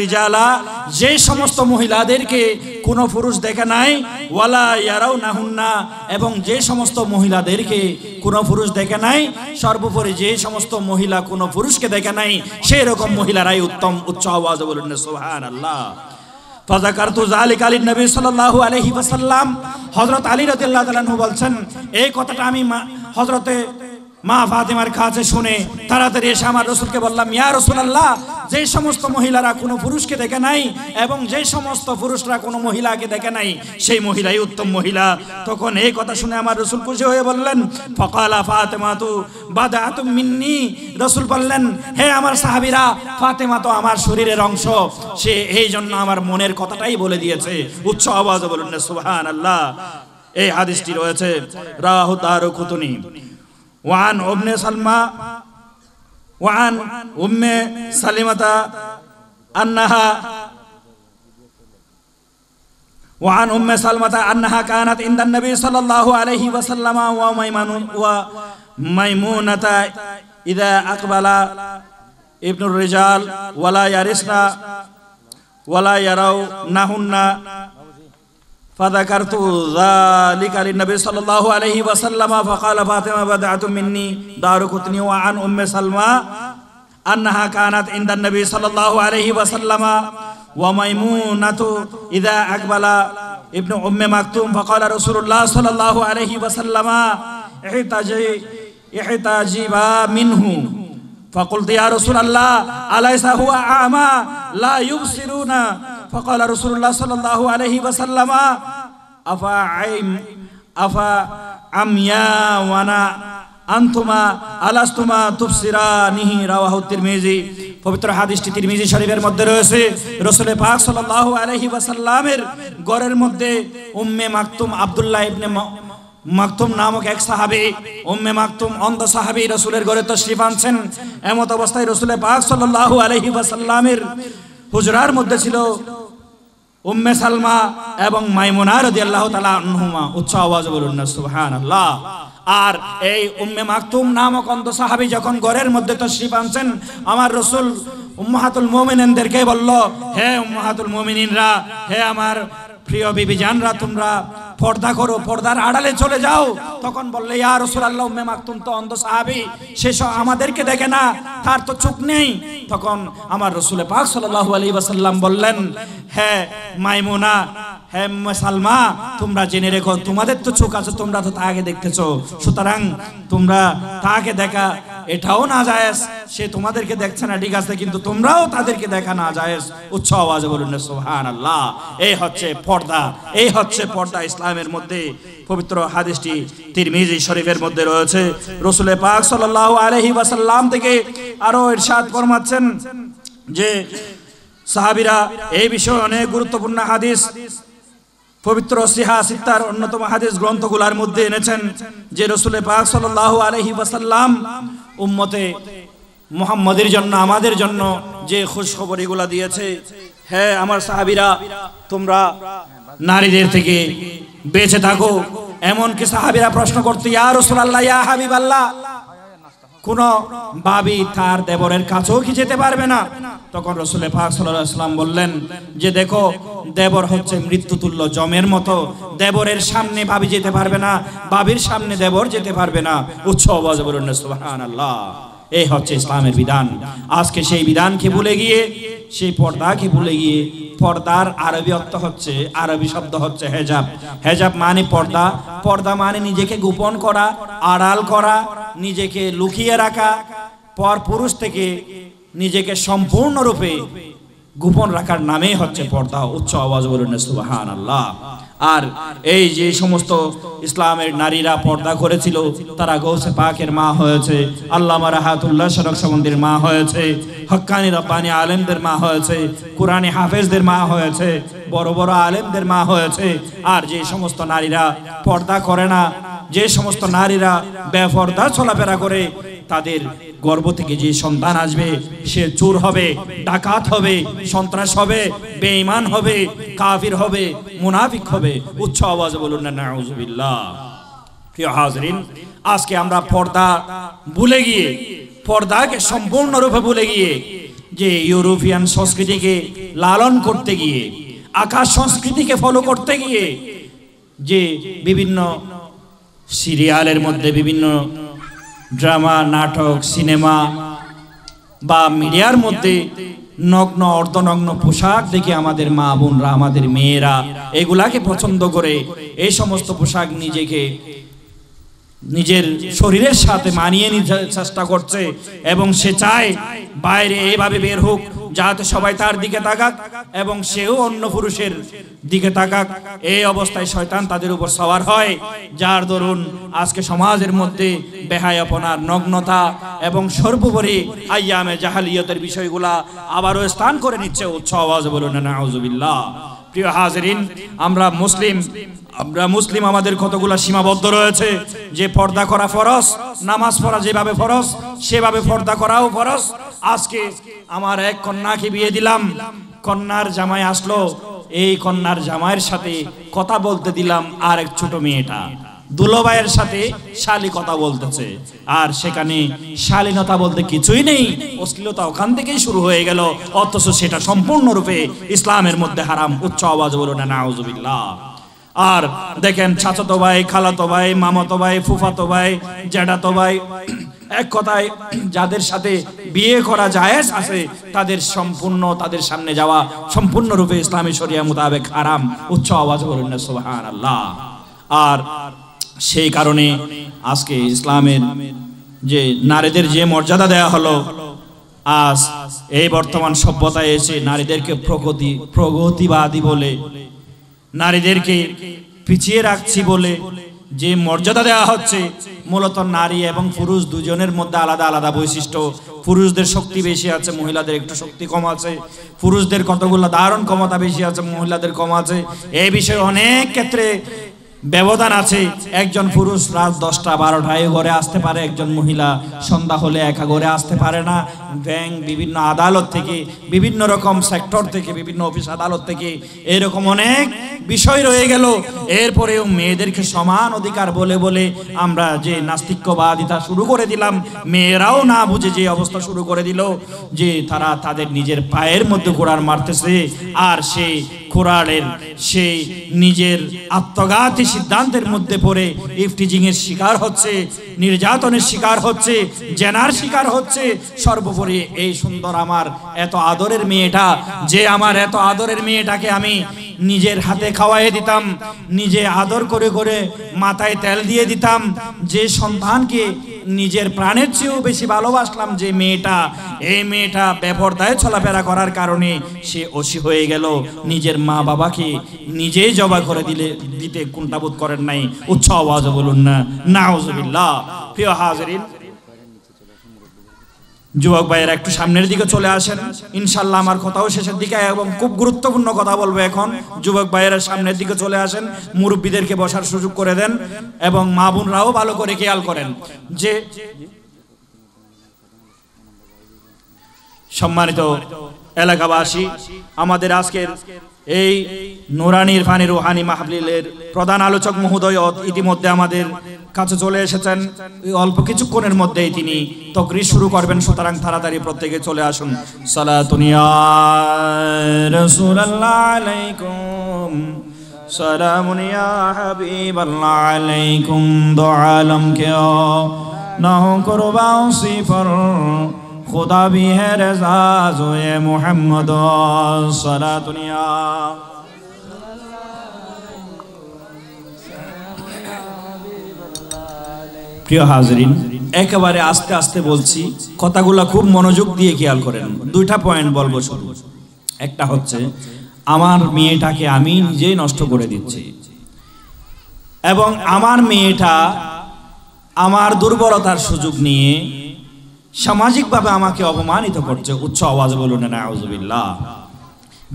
রিজালা যে সমস্ত মহিলাদেরকে কোন পুরুষ দেখে নাই ওয়ালা নাহুন্না এবং যে সমস্ত মহিলাদেরকে কোন পুরুষ দেখে নাই সর্বোপরি যে সমস্ত মহিলা কোন পুরুষকে দেখে নাই সেই রকম মহিলারাই উত্তম উচ্চ আওয়াজ বলুন সুবহানাল্লাহ আলী হজরত আলী রতিল্লাহ বলছেন এই কথাটা আমি হজরতে মা ফাতেমার কাছে শুনে তাড়াতাড়ি এসে আমার রসুলকে বললাম ইয়া রসুল আল্লাহ যে সমস্ত মহিলারা কোনো পুরুষকে দেখে নাই এবং যে সমস্ত পুরুষরা কোনো মহিলাকে দেখে নাই সেই মহিলাই উত্তম মহিলা তখন এই কথা শুনে আমার রসুল খুশি হয়ে বললেন ফকালা ফাতেমা তু বাদা তু মিন্নি রসুল বললেন হে আমার সাহাবিরা ফাতেমা তো আমার শরীরের অংশ সে এই জন্য আমার মনের কথাটাই বলে দিয়েছে উচ্চ আওয়াজও বলুন না সুবহান আল্লাহ এই হাদিসটি রয়েছে রাহু তার খুতুনি وعن ابن سلمى وعن أم سلمة أنها وعن أم سلمة أنها كانت عند النبي صلى الله عليه وسلم وميمونة إذا أقبل ابن الرجال ولا يرسن ولا يرونهن فذكرت ذلك للنبي صلى الله عليه وسلم فقال فاطمة بدعت مني دار كتني وعن أم سلمى أنها كانت عند النبي صلى الله عليه وسلم وميمونة إذا أقبل ابن أم مكتوم فقال رسول الله صلى الله عليه وسلم احتاجي احتاجبا منه فقلت يا رسول الله أليس هو أعمى لا يبصرون فقال رسول الله صلى الله عليه وسلم افا عيم افا عميا وانا انتما আলাস্তমা তুফসিরা رواه الترمذي পবিত্র হাদিসটি তিরমিজি শরীফের মধ্যে রয়েছে রসুল পাক সাল্লাল্লাহু আলাইহি ওয়াসাল্লামের গড়ের মধ্যে উম্মে মাকতুম আব্দুল্লাহ ইবনে মাকতুম নামক এক সাহাবি উম্মে মাকতুম অন্ধ সাহাবি রসুলের গড়ে তশরিফ আনছেন এমত অবস্থায় রসুল পাক সাল্লাল্লাহু আলাইহি ওয়াসাল্লামের হুজরার মধ্যে ছিল উম্মে সালমা এবং মাইমুনা রদি আল্লাহ তালা আনহুমা উচ্চ আওয়াজ বলুন না সুহান আল্লাহ আর এই উম্মে মাকতুম নামক অন্ধ সাহাবি যখন ঘরের মধ্যে শ্রী আনছেন আমার রসুল উম্মাহাতুল মোমিনদেরকে বলল হে উম্মাহাতুল মোমিনরা হে আমার প্রিয় বিবিজানরা তোমরা পর্দা করো পর্দার আড়ালে চলে যাও তখন বললে ইয়া রসুলাল্লাহ উম্মে মাকতুম তো অন্ধ সাহাবি সে আমাদেরকে দেখে না তার তো চোখ নেই তখন আমার রসুলে পাক সাল্লাল্লাহু আলাইহি ওয়াসাল্লাম বললেন হ্যাঁ মাইমুনা হ্যাঁ সালমা তোমরা জেনে রেখো তোমাদের তো চোখ আছে তোমরা তো তাকে দেখতেছো সুতরাং তোমরা তাকে দেখা এটাও না যায়স সে তোমাদেরকে দেখছে না ঠিক আছে কিন্তু তোমরাও তাদেরকে দেখা না যায়স উচ্চ আওয়াজে বলুন না সোহান আল্লাহ এই হচ্ছে পর্দা এই হচ্ছে পর্দা ইসলামের মধ্যে পবিত্র হাদিসটি তিরমিজি শরীফের মধ্যে রয়েছে রসুলে পাক সাল্লাহ আলহি ওয়াসাল্লাম থেকে আরো ইরশাদ ফরমাচ্ছেন যে সাহাবিরা এই বিষয়ে অনেক গুরুত্বপূর্ণ হাদিস পবিত্র সিহা সিত্তার অন্যতম হাদিস গ্রন্থগুলার মধ্যে এনেছেন যে রসুল পাক সাল্লাহ আলহি ওয়াসাল্লাম উম্মতে মোহাম্মদের জন্য আমাদের জন্য যে খোঁজখবর এগুলা দিয়েছে হ্যাঁ আমার সাহাবিরা তোমরা নারীদের থেকে বেঁচে থাকো এমনকি সাহাবিরা প্রশ্ন করতে ইয়া রসুল আল্লাহ ইয়া হাবিব আল্লাহ কোন বাবি তার দেবরের কাছেও কি যেতে পারবে না তখন রসুল পাক সাল্লাম বললেন যে দেখো দেবর হচ্ছে মৃত্যুতুল্য জমের মতো দেবরের সামনে ভাবি যেতে পারবে না বাবির সামনে দেবর যেতে পারবে না উৎসব বলুন সুবহানাল্লাহ আল্লাহ এই হচ্ছে ইসলামের বিধান আজকে সেই বিধানকে ভুলে গিয়ে সেই পর্দাকে ভুলে গিয়ে পর্দার আরবি অর্থ হচ্ছে আরবি শব্দ হচ্ছে হেজাব হেজাব মানে পর্দা পর্দা মানে নিজেকে গোপন করা আড়াল করা নিজেকে লুকিয়ে রাখা পর পুরুষ থেকে নিজেকে সম্পূর্ণরূপে গোপন রাখার নামেই হচ্ছে পর্দা উচ্চ আওয়াজ বলুন সুবাহান আল্লাহ আর এই যে সমস্ত ইসলামের নারীরা পর্দা করেছিল তারা গৌসে পাকের মা হয়েছে আল্লাহ রাহাতুল্লাহ সরক সামন্দির মা হয়েছে হক্কানি রব্বানি আলেমদের মা হয়েছে কোরআনে হাফেজদের মা হয়েছে বড় বড় আলেমদের মা হয়েছে আর যে সমস্ত নারীরা পর্দা করে না যে সমস্ত নারীরা বেফর্দা চলাফেরা করে তাদের গর্ব থেকে যে সন্তান আসবে সে চোর হবে ডাকাত হবে সন্ত্রাস হবে বেঈমান হবে কাফির হবে মুনাফিক হবে উচ্চ আওয়াজে বলুন না নাউজুবিল্লাহ প্রিয় হাজরিন আজকে আমরা পর্দা ভুলে গিয়ে পর্দাকে সম্পূর্ণরূপে ভুলে গিয়ে যে ইউরোপিয়ান সংস্কৃতিকে লালন করতে গিয়ে আকাশ সংস্কৃতিকে ফলো করতে গিয়ে যে বিভিন্ন সিরিয়ালের মধ্যে বিভিন্ন ড্রামা নাটক সিনেমা বা মিডিয়ার মধ্যে নগ্ন অর্ধনগ্ন পোশাক দেখে আমাদের মা বোনরা আমাদের মেয়েরা এগুলাকে পছন্দ করে এই সমস্ত পোশাক নিজেকে নিজের শরীরের সাথে মানিয়ে নিতে চেষ্টা করছে এবং সে চায় বাইরে এইভাবে বের হোক যাতে সবাই তার দিকে তাকাক এবং সেও অন্য পুরুষের দিকে তাকাক এই অবস্থায় শয়তান তাদের উপর সওয়ার হয় যার দরুন আজকে সমাজের মধ্যে বেহায় আপনার নগ্নতা এবং সর্বোপরি আয়ামে জাহালিয়তের বিষয়গুলা আবারও স্থান করে নিচ্ছে উচ্চ আওয়াজ বলুন না আউজুবিল্লাহ প্রিয় হাজরিন আমরা মুসলিম আমরা মুসলিম আমাদের কতগুলা সীমাবদ্ধ রয়েছে যে পর্দা করা ফরজ নামাজ পড়া যেভাবে ফরজ সেভাবে পর্দা করাও ফরজ আজকে আমার এক কন্যাকে বিয়ে দিলাম কন্যার জামাই আসলো এই কন্যার জামাইয়ের সাথে কথা বলতে দিলাম আর এক ছোট মেয়েটা দুলোবাইয়ের সাথে শালী কথা বলতেছে আর সেখানে শালীনতা বলতে কিছুই নেই অশ্লীলতা ওখান থেকেই শুরু হয়ে গেল অথচ সেটা সম্পূর্ণরূপে ইসলামের মধ্যে হারাম উচ্চ আওয়াজ বলুন না নাউজুবিল্লাহ আর দেখেন চাচাতো ভাই খালাতো ভাই মামাতো ভাই ফুফাতো ভাই জ্যাঠাতো ভাই এক কথায় যাদের সাথে বিয়ে করা জায়েজ আছে তাদের সম্পূর্ণ তাদের সামনে যাওয়া সম্পূর্ণরূপে ইসলামী শরিয়া মোতাবেক হারাম উচ্চ আওয়াজ বলুন না সুবহানাল্লাহ আর সেই কারণে আজকে ইসলামের যে নারীদের যে মর্যাদা দেয়া হলো আজ এই বর্তমান সভ্যতায় এসে নারীদেরকে প্রগতি প্রগতিবাদী বলে নারীদেরকে পিছিয়ে রাখছি বলে যে মর্যাদা দেওয়া হচ্ছে মূলত নারী এবং পুরুষ দুজনের মধ্যে আলাদা আলাদা বৈশিষ্ট্য পুরুষদের শক্তি বেশি আছে মহিলাদের একটু শক্তি কম আছে পুরুষদের কতগুলো ধারণ ক্ষমতা বেশি আছে মহিলাদের কম আছে এই বিষয়ে অনেক ক্ষেত্রে ব্যবধান আছে একজন পুরুষ রাত দশটা বারোটায় ঘরে আসতে পারে একজন মহিলা সন্ধ্যা হলে একা ঘরে আসতে পারে না ব্যাংক বিভিন্ন আদালত থেকে বিভিন্ন রকম সেক্টর থেকে বিভিন্ন অফিস আদালত থেকে এরকম অনেক বিষয় রয়ে গেল এরপরেও মেয়েদেরকে সমান অধিকার বলে বলে আমরা যে নাস্তিক্যবাদিতা শুরু করে দিলাম মেয়েরাও না বুঝে যে অবস্থা শুরু করে দিল যে তারা তাদের নিজের পায়ের মধ্যে ঘোড়ার মারতেছে আর সে কোরআনের সে নিজের আত্মঘাতী সিদ্ধান্তের মধ্যে পড়ে এর শিকার হচ্ছে নির্যাতনের শিকার হচ্ছে জেনার শিকার হচ্ছে সর্বোপরি এই সুন্দর আমার এত আদরের মেয়েটা যে আমার এত আদরের মেয়েটাকে আমি নিজের হাতে খাওয়াই দিতাম নিজে আদর করে করে মাথায় তেল দিয়ে দিতাম যে সন্তানকে নিজের প্রাণের চেয়েও বেশি ভালোবাসলাম যে মেয়েটা এই মেয়েটা বেপরদায় চলাফেরা করার কারণে সে অসি হয়ে গেল নিজের মা বাবাকে নিজেই জবা করে দিলে দিতে কুণ্ঠাবোধ করেন নাই উচ্ছ আওয়াজ বলুন না না প্রিয় হাজরিন যুবক ভাইয়েরা একটু সামনের দিকে চলে আসেন ইনশাল্লাহ আমার কথাও শেষের দিকে এবং খুব গুরুত্বপূর্ণ কথা বলবো এখন যুবক ভাইয়েরা সামনের দিকে চলে আসেন মুরব্বীদেরকে বসার সুযোগ করে দেন এবং মা বোনরাও ভালো করে খেয়াল করেন যে সম্মানিত এলাকাবাসী আমাদের আজকের এই নুরানির ফানি রুহানি মাহফিলের প্রধান আলোচক মহোদয় ইতিমধ্যে আমাদের কাছে চলে এসেছেন অল্প কিছুক্ষণের মধ্যেই তিনি তকরি শুরু করবেন সুতরাং তাড়াতাড়ি প্রত্যেকে চলে আসুন সালাতুনিয়া রাসূলুল্লাহ আলাইকুম خدا بھی ہے رضا زوئے محمد صلاة دنیا প্রিয় হাজরিন একেবারে আস্তে আস্তে বলছি কথাগুলা খুব মনোযোগ দিয়ে খেয়াল করেন দুইটা পয়েন্ট বলবো শুরু একটা হচ্ছে আমার মেয়েটাকে আমি নিজেই নষ্ট করে দিচ্ছি এবং আমার মেয়েটা আমার দুর্বলতার সুযোগ নিয়ে সামাজিকভাবে আমাকে অপমানিত করছে উচ্চ আওয়াজ বলুন না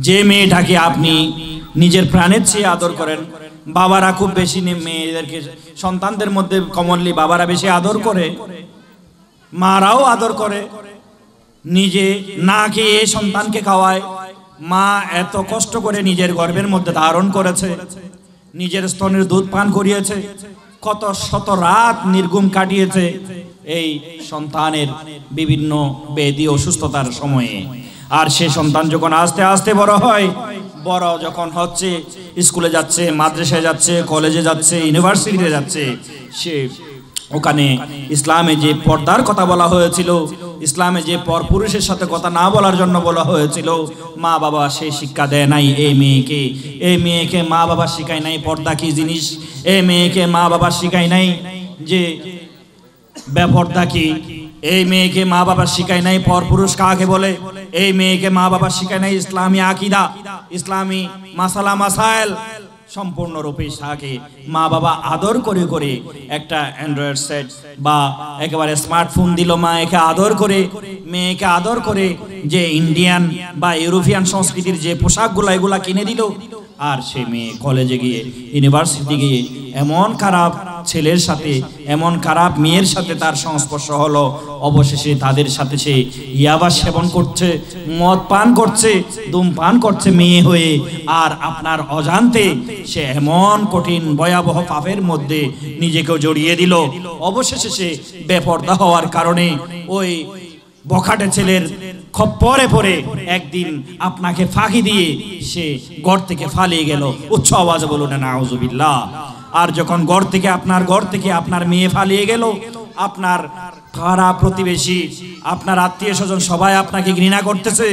যে মেয়েটাকে আপনি নিজের প্রাণের চেয়ে আদর করেন বাবারা খুব বেশি মেয়েদেরকে সন্তানদের মধ্যে কমনলি বাবারা বেশি আদর করে মারাও আদর করে নিজে না খেয়ে সন্তানকে খাওয়ায় মা এত কষ্ট করে নিজের গর্বের মধ্যে ধারণ করেছে নিজের স্তনের দুধ পান করিয়েছে কত শত রাত নির্গুম কাটিয়েছে এই সন্তানের বিভিন্ন বেদি অসুস্থতার সময়ে আর সে সন্তান যখন আস্তে আস্তে বড় হয় বড় যখন হচ্ছে স্কুলে যাচ্ছে মাদ্রাসায় যাচ্ছে কলেজে যাচ্ছে ইউনিভার্সিটিতে যাচ্ছে সে ওখানে ইসলামে যে পর্দার কথা বলা হয়েছিল ইসলামে যে পর পুরুষের সাথে কথা না বলার জন্য বলা হয়েছিল মা বাবা সে শিক্ষা দেয় নাই এই মেয়েকে এই মেয়েকে মা বাবা শিখায় নাই পর্দা কি জিনিস এই মেয়েকে মা বাবা শিখায় নাই যে ব্যাপারটা কি এই মেয়েকে মা বাবা শিখায় নাই পর পুরুষ কাকে বলে এই মেয়েকে মা বাবা শিখায় নাই ইসলামী আকিদা ইসলামী মাসালা মাসাইল সম্পূর্ণ রূপে শাহকে মা বাবা আদর করে করে একটা অ্যান্ড্রয়েড সেট বা একেবারে স্মার্টফোন দিল মা একে আদর করে মেয়েকে আদর করে যে ইন্ডিয়ান বা ইউরোপিয়ান সংস্কৃতির যে পোশাকগুলো এগুলা কিনে দিল আর সে মেয়ে কলেজে গিয়ে ইউনিভার্সিটি গিয়ে এমন খারাপ ছেলের সাথে এমন খারাপ মেয়ের সাথে তার সংস্পর্শ হলো অবশেষে তাদের সাথে সে ইয়াবা সেবন করছে মদ পান করছে ধূমপান করছে মেয়ে হয়ে আর আপনার অজান্তে সে এমন কঠিন ভয়াবহ পাপের মধ্যে নিজেকে জড়িয়ে দিল অবশেষে সে বেপর্দা হওয়ার কারণে ওই বখাটে ছেলের পরে পরে একদিন আপনাকে ফাঁকি দিয়ে সে গড় থেকে ফালিয়ে গেল উচ্চ আওয়াজে বলুন না আউজুবিল্লাহ আর যখন গড় থেকে আপনার ঘর থেকে আপনার মেয়ে ফালিয়ে গেল আপনার ভাড়া প্রতিবেশী আপনার আত্মীয় স্বজন সবাই আপনাকে ঘৃণা করতেছে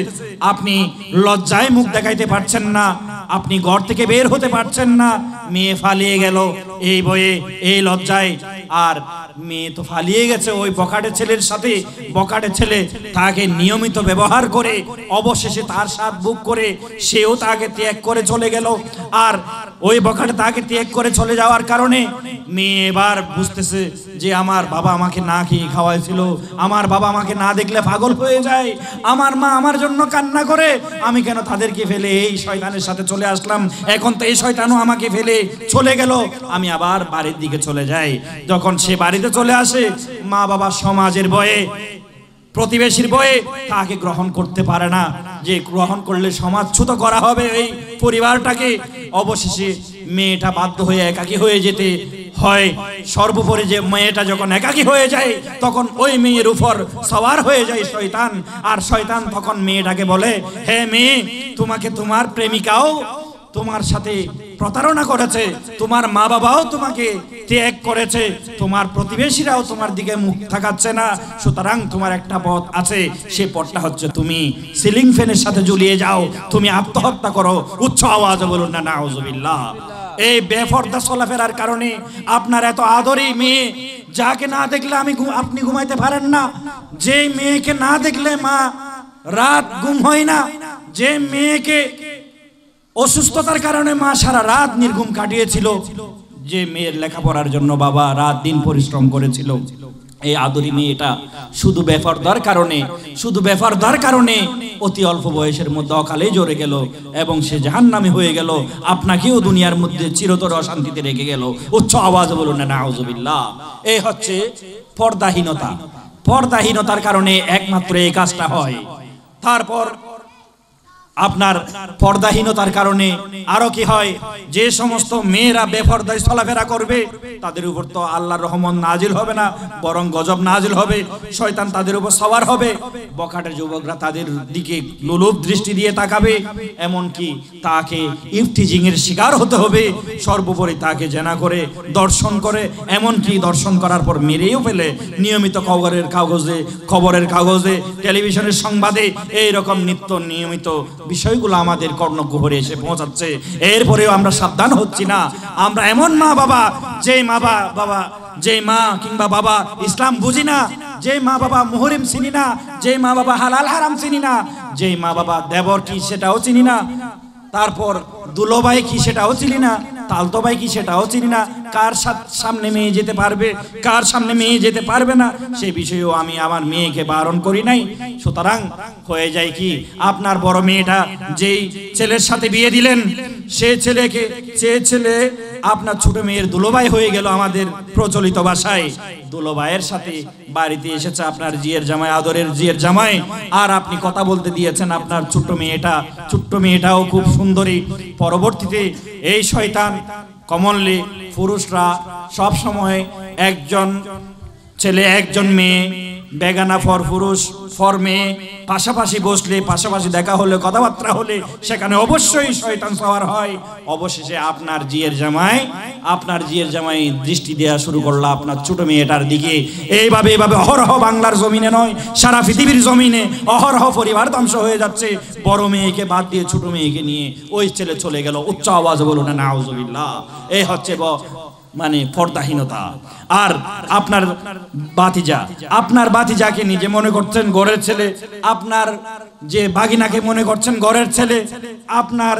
আপনি লজ্জায় মুখ দেখাইতে পারছেন না আপনি ঘর থেকে বের হতে পারছেন না মেয়ে ফালিয়ে গেল এই বয়ে এই লজ্জায় আর মেয়ে তো ফালিয়ে গেছে ওই বকাটে ছেলের সাথে বকাটে ছেলে তাকে নিয়মিত ব্যবহার করে অবশেষে তার সাথ বুক করে সেও তাকে ত্যাগ করে চলে গেল আর ওই বকাটে তাকে ত্যাগ করে চলে যাওয়ার কারণে মেয়ে এবার বুঝতেছে যে আমার বাবা আমাকে না খেয়ে খাওয়াইছিল আমার বাবা আমাকে না দেখলে পাগল হয়ে যায় আমার মা আমার জন্য কান্না করে আমি কেন তাদেরকে ফেলে এই শয়তানের সাথে চলে আসলাম এখন তো এই শয়তানও আমাকে ফেলে চলে গেল আমি আবার বাড়ির দিকে চলে যাই যখন সে বাড়িতে বাড়িতে চলে আসে মা বাবা সমাজের বয়ে প্রতিবেশীর বয়ে তাকে গ্রহণ করতে পারে না যে গ্রহণ করলে সমাজচ্যুত করা হবে এই পরিবারটাকে অবশেষে মেয়েটা বাধ্য হয়ে একাকী হয়ে যেতে হয় সর্বোপরি যে মেয়েটা যখন একাকী হয়ে যায় তখন ওই মেয়ের উপর সওয়ার হয়ে যায় শয়তান আর শয়তান তখন মেয়েটাকে বলে হে মেয়ে তোমাকে তোমার প্রেমিকাও তোমার সাথে প্রতারণা করেছে তোমার মা বাবাও তোমাকে ত্যাগ করেছে তোমার প্রতিবেশীরাও তোমার দিকে মুখ থাকাচ্ছে না সুতরাং তোমার একটা পথ আছে সে পথটা হচ্ছে তুমি সিলিং ফ্যানের সাথে জ্বলিয়ে যাও তুমি আত্মহত্যা করো উচ্চ আওয়াজে বলুন না না নাউজুবিল্লাহ এই বেফর্দা চলাফেরার কারণে আপনার এত আদরে মেয়ে যাকে না দেখলে আমি আপনি ঘুমাইতে পারেন না যে মেয়েকে না দেখলে মা রাত ঘুম হয় না যে মেয়েকে অসুস্থতার কারণে মা সারা রাত নির্ঘুম কাটিয়েছিল যে মেয়ের লেখাপড়ার জন্য বাবা রাত দিন পরিশ্রম করেছিল এই আদরি মেয়েটা শুধু বেফারদার কারণে শুধু বেফারদার কারণে অতি অল্প বয়সের মধ্যে অকালে জরে গেল এবং সে জাহান নামে হয়ে গেল আপনাকেও দুনিয়ার মধ্যে চিরতর অশান্তিতে রেখে গেল উচ্চ আওয়াজ বলুন না এই হচ্ছে পর্দাহীনতা পর্দাহীনতার কারণে একমাত্র এই কাজটা হয় তারপর আপনার পর্দাহীনতার কারণে আরো কি হয় যে সমস্ত মেয়েরা বেপর্দায় চলাফেরা করবে তাদের উপর তো আল্লাহর রহমান নাজিল হবে না বরং গজব নাজিল হবে শয়তান তাদের উপর সওয়ার হবে বখাটে যুবকরা তাদের দিকে লোলুপ দৃষ্টি দিয়ে তাকাবে এমন কি তাকে ইফটিজিং এর শিকার হতে হবে সর্বোপরি তাকে জেনা করে দর্শন করে এমন কি দর্শন করার পর মেরেও ফেলে নিয়মিত খবরের কাগজে খবরের কাগজে টেলিভিশনের সংবাদে এই রকম নিত্য নিয়মিত বিষয়গুলো আমাদের কর্ণগুহরে এসে পৌঁছাচ্ছে এরপরেও আমরা সাবধান হচ্ছি না আমরা এমন মা বাবা যে মা বাবা যে মা কিংবা বাবা ইসলাম বুঝি না যে মা বাবা মুহরিম চিনি না যে মা বাবা হালাল হারাম চিনি না যে মা বাবা দেবর কি সেটাও চিনি না তারপর দুলোবাই কি সেটাও চিনি না তালতোবাই কি সেটাও চিনি না কার সামনে মেয়ে যেতে পারবে কার সামনে মেয়ে যেতে পারবে না সে বিষয়েও আমি আমার মেয়েকে বারণ করি নাই সুতরাং হয়ে যায় কি আপনার বড় মেয়েটা যেই ছেলের সাথে বিয়ে দিলেন সে ছেলেকে সে ছেলে আপনার ছোট মেয়ের দুলোবাই হয়ে গেল আমাদের প্রচলিত ভাষায় দুলোবাইয়ের সাথে বাড়িতে এসেছে আপনার জিয়ের জামাই আদরের জিয়ের জামাই আর আপনি কথা বলতে দিয়েছেন আপনার ছোট্ট মেয়েটা ছোট্ট মেয়েটাও খুব সুন্দরী পরবর্তীতে এই শয়তান কমনলি পুরুষরা সব সময় একজন ছেলে একজন মেয়ে বেগানা ফর পুরুষ ফর মেয়ে পাশাপাশি বসলে পাশাপাশি দেখা হলে কথাবার্তা হলে সেখানে অবশ্যই শয়তান সবার হয় অবশেষে আপনার জিয়ের জামাই আপনার জিয়ের জামাই দৃষ্টি দেওয়া শুরু করলো আপনার ছোট মেয়েটার দিকে এইভাবে এইভাবে অহরহ বাংলার জমিনে নয় সারা পৃথিবীর জমিনে অহরহ পরিবার ধ্বংস হয়ে যাচ্ছে বড় মেয়েকে বাদ দিয়ে ছোট মেয়েকে নিয়ে ওই ছেলে চলে গেল উচ্চ আওয়াজ বলুন না নাউজুবিল্লাহ এই হচ্ছে মানে পর্দাহীনতা আর আপনার বাতিজা আপনার বাতিজাকে নিজে মনে করছেন গড়ের ছেলে আপনার যে বাগিনাকে মনে করছেন গড়ের ছেলে আপনার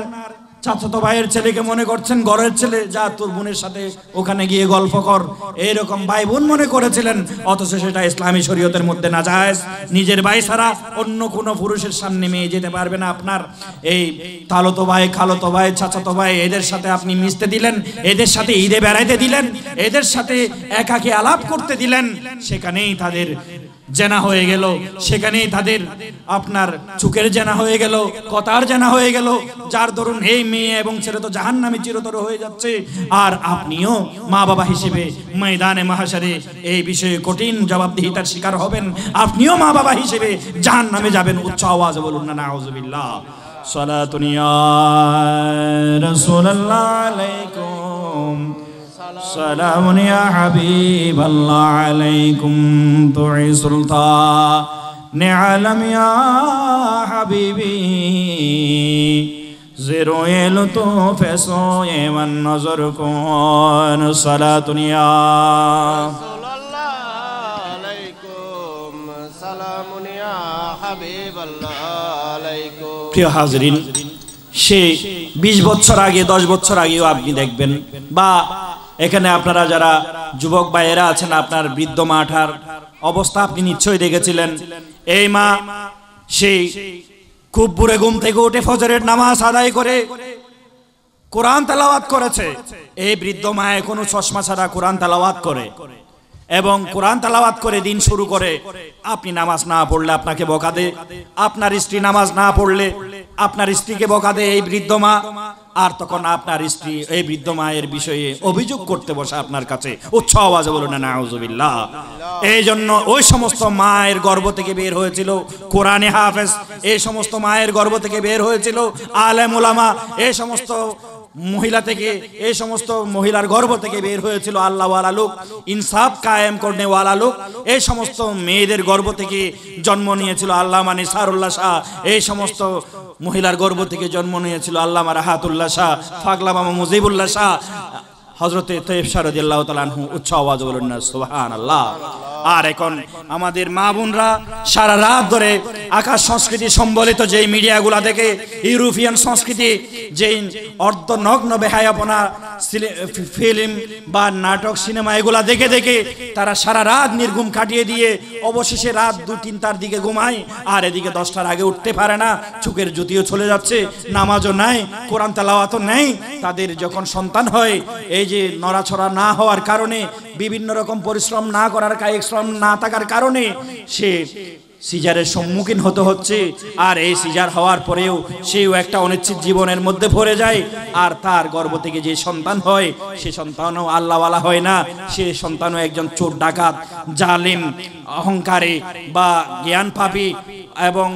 চাচাতো ভাইয়ের ছেলেকে মনে করছেন ঘরের ছেলে যা তোর বোনের সাথে ওখানে গিয়ে গল্প কর এইরকম ভাই বোন মনে করেছিলেন অথচ সেটা ইসলামী শরীয়তের মধ্যে না যায় নিজের ভাই ছাড়া অন্য কোনো পুরুষের সামনে মেয়ে যেতে পারবে না আপনার এই তালতো ভাই খালতো ভাই চাচাতো ভাই এদের সাথে আপনি মিশতে দিলেন এদের সাথে ঈদে বেড়াইতে দিলেন এদের সাথে একাকে আলাপ করতে দিলেন সেখানেই তাদের জেনা হয়ে গেল সেখানেই তাদের আপনার চুকের জেনা হয়ে গেল কথার জেনা হয়ে গেল যার ধরুন এই মেয়ে এবং ছেলে তো জাহান নামে চিরতর হয়ে যাচ্ছে আর আপনিও মা বাবা হিসেবে ময়দানে মহাসারে এই বিষয়ে কঠিন জবাবদিহিতার শিকার হবেন আপনিও মা বাবা হিসেবে জাহান নামে যাবেন উচ্চ আওয়াজ বলুন না নাউজুবিল্লাহ সালাতুনিয়া রাসূলুল্লাহ আলাইকুম سلام يا حبيب الله عليكم طعي سلطان نعلم يا حبيبي زروي لطوف سوي نظر كون صلاة يا رسول الله عليكم سلام يا حبيب الله عليكم প্রিয় হাজরিন সে ২০ বছর আগে ১০ বছর আগেও আপনি দেখবেন বা এখানে আপনারা যারা যুবক ভাইয়েরা আছেন আপনার বৃদ্ধ মাঠার অবস্থা আপনি নিশ্চয়ই দেখেছিলেন এই মা সেই খুব বুড়ে ঘুম থেকে উঠে ফজরের নামাজ আদায় করে কোরআন তালাওয়াত করেছে এই বৃদ্ধ মা এখনো চশমা ছাড়া কোরআন তালাওয়াত করে এবং কোরআন তালাবাদ করে দিন শুরু করে আপনি নামাজ না পড়লে আপনাকে বকা দে আপনার স্ত্রী নামাজ না পড়লে আপনার স্ত্রীকে বকা দে এই বৃদ্ধ মা আর তখন আপনার স্ত্রী এই বৃদ্ধ মায়ের বিষয়ে অভিযোগ করতে বসে আপনার কাছে উচ্চ আওয়াজে বলুন নাউজুবিল্লাহ এই জন্য ওই সমস্ত মায়ের গর্ব থেকে বের হয়েছিল কোরআনে হাফেজ এই সমস্ত মায়ের গর্ব থেকে বের হয়েছিল আলেম ওলামা এই সমস্ত মহিলা থেকে এই সমস্ত মহিলার গর্ব থেকে বের হয়েছিল আল্লাহওয়ালা লোক ইনসাফ কায়েম করনেওয়ালা লোক এই সমস্ত মেয়েদের গর্ব থেকে জন্ম নিয়েছিল আল্লাহ মানে সারুল্লাহ শাহ এই সমস্ত মহিলার গর্ব থেকে জন্ম নিয়েছিল আল্লাহ রাহাতুল্লাহ শাহ ফাগলা মামা মুজিবুল্লাহ শাহ হজরতে তৈব শারদুল্লাহ তালু উচ্চ আওয়াজ বলুন না সোহান আল্লাহ আর এখন আমাদের মা বোনরা সারা রাত ধরে আকাশ সংস্কৃতি সম্বলিত যে মিডিয়াগুলা দেখে ইউরোপিয়ান সংস্কৃতি যে অর্ধনগ্ন বেহায়াপনা ফিল্ম বা নাটক সিনেমা এগুলা দেখে দেখে তারা সারা রাত নির্ঘুম কাটিয়ে দিয়ে অবশেষে রাত দু তিনটার দিকে ঘুমায় আর এদিকে দশটার আগে উঠতে পারে না চুকের জুতিও চলে যাচ্ছে নামাজও নাই কোরআন তালাওয়াতও নেই তাদের যখন সন্তান হয় এই এই যে নড়াছড়া না হওয়ার কারণে বিভিন্ন রকম পরিশ্রম না করার কায়িক শ্রম না থাকার কারণে সে সিজারের সম্মুখীন হতে হচ্ছে আর এই সিজার হওয়ার পরেও সেও একটা অনিশ্চিত জীবনের মধ্যে পড়ে যায় আর তার গর্ব থেকে যে সন্তান হয় সে সন্তানও আল্লাহওয়ালা হয় না সে সন্তানও একজন চোর ডাকাত জালিম অহংকারে বা জ্ঞান পাপি এবং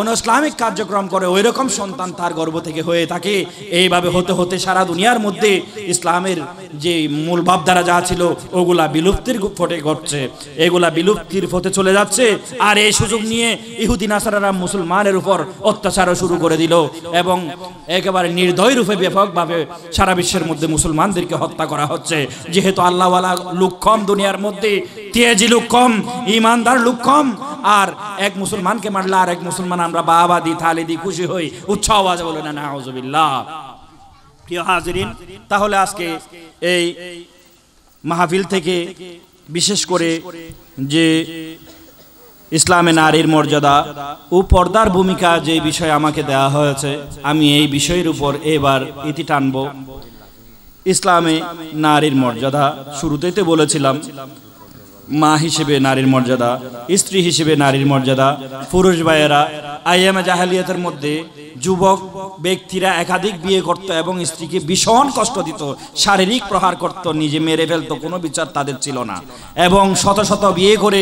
অনইসলামিক কার্যক্রম করে ওই রকম সন্তান তার গর্ব থেকে হয়ে থাকে এইভাবে হতে হতে সারা দুনিয়ার মধ্যে ইসলামের যে মূল ভাবধারা যা ছিল ওগুলা বিলুপ্তির ফটে ঘটছে এগুলা বিলুপ্তির ফটে চলে যাচ্ছে আর এই সুযোগ নিয়ে ইহুদিন আসারারা মুসলমানের উপর অত্যাচারও শুরু করে দিল এবং একেবারে নির্দয় রূপে ব্যাপকভাবে সারা বিশ্বের মধ্যে মুসলমানদেরকে হত্যা করা হচ্ছে যেহেতু আল্লাহওয়ালা লোক কম দুনিয়ার মধ্যে তেজি লোক কম ইমানদার লোক কম আর এক মুসলমানকে মারলে আর এক মুসলমান আমরা বাবা দি তাহলে দি খুশি হই উৎসাহ আওয়াজে বলে না না প্রিয় হাজরিন তাহলে আজকে এই মাহফিল থেকে বিশেষ করে যে ইসলামে নারীর মর্যাদা ও পর্দার ভূমিকা যে বিষয় আমাকে দেয়া হয়েছে আমি এই বিষয়ের উপর এবার ইতি টানব ইসলামে নারীর মর্যাদা শুরুতেই তো বলেছিলাম মা হিসেবে নারীর মর্যাদা স্ত্রী হিসেবে নারীর মর্যাদা পুরুষ ভাইয়েরা আইএমএ জাহালিয়াতের মধ্যে যুবক ব্যক্তিরা একাধিক বিয়ে করত এবং স্ত্রীকে ভীষণ কষ্ট দিত শারীরিক প্রহার করত নিজে মেরে ফেলত কোনো বিচার তাদের ছিল না এবং শত শত বিয়ে করে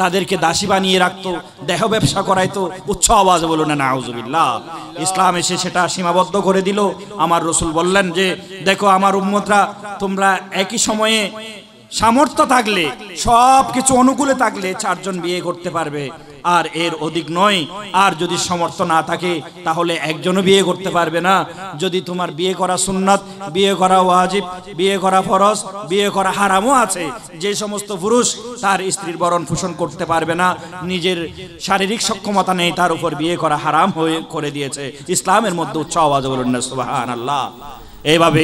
তাদেরকে দাসী বানিয়ে রাখতো দেহ ব্যবসা করাইতো উচ্চ আওয়াজ বলুন না আউজুবিল্লাহ ইসলাম এসে সেটা সীমাবদ্ধ করে দিল আমার রসুল বললেন যে দেখো আমার উম্মতরা তোমরা একই সময়ে সামর্থ্য থাকলে সব কিছু অনুকূলে থাকলে চারজন বিয়ে করতে পারবে আর এর অধিক নয় আর যদি সামর্থ্য না থাকে তাহলে একজনও বিয়ে করতে পারবে না যদি তোমার বিয়ে করা সুন্নাত বিয়ে করা ওয়াজিব বিয়ে করা ফরজ বিয়ে করা হারামও আছে যে সমস্ত পুরুষ তার স্ত্রীর বরণ পোষণ করতে পারবে না নিজের শারীরিক সক্ষমতা নেই তার উপর বিয়ে করা হারাম হয়ে করে দিয়েছে ইসলামের মধ্যে উচ্চ আওয়াজ বলুন না সুবাহ আল্লাহ এভাবে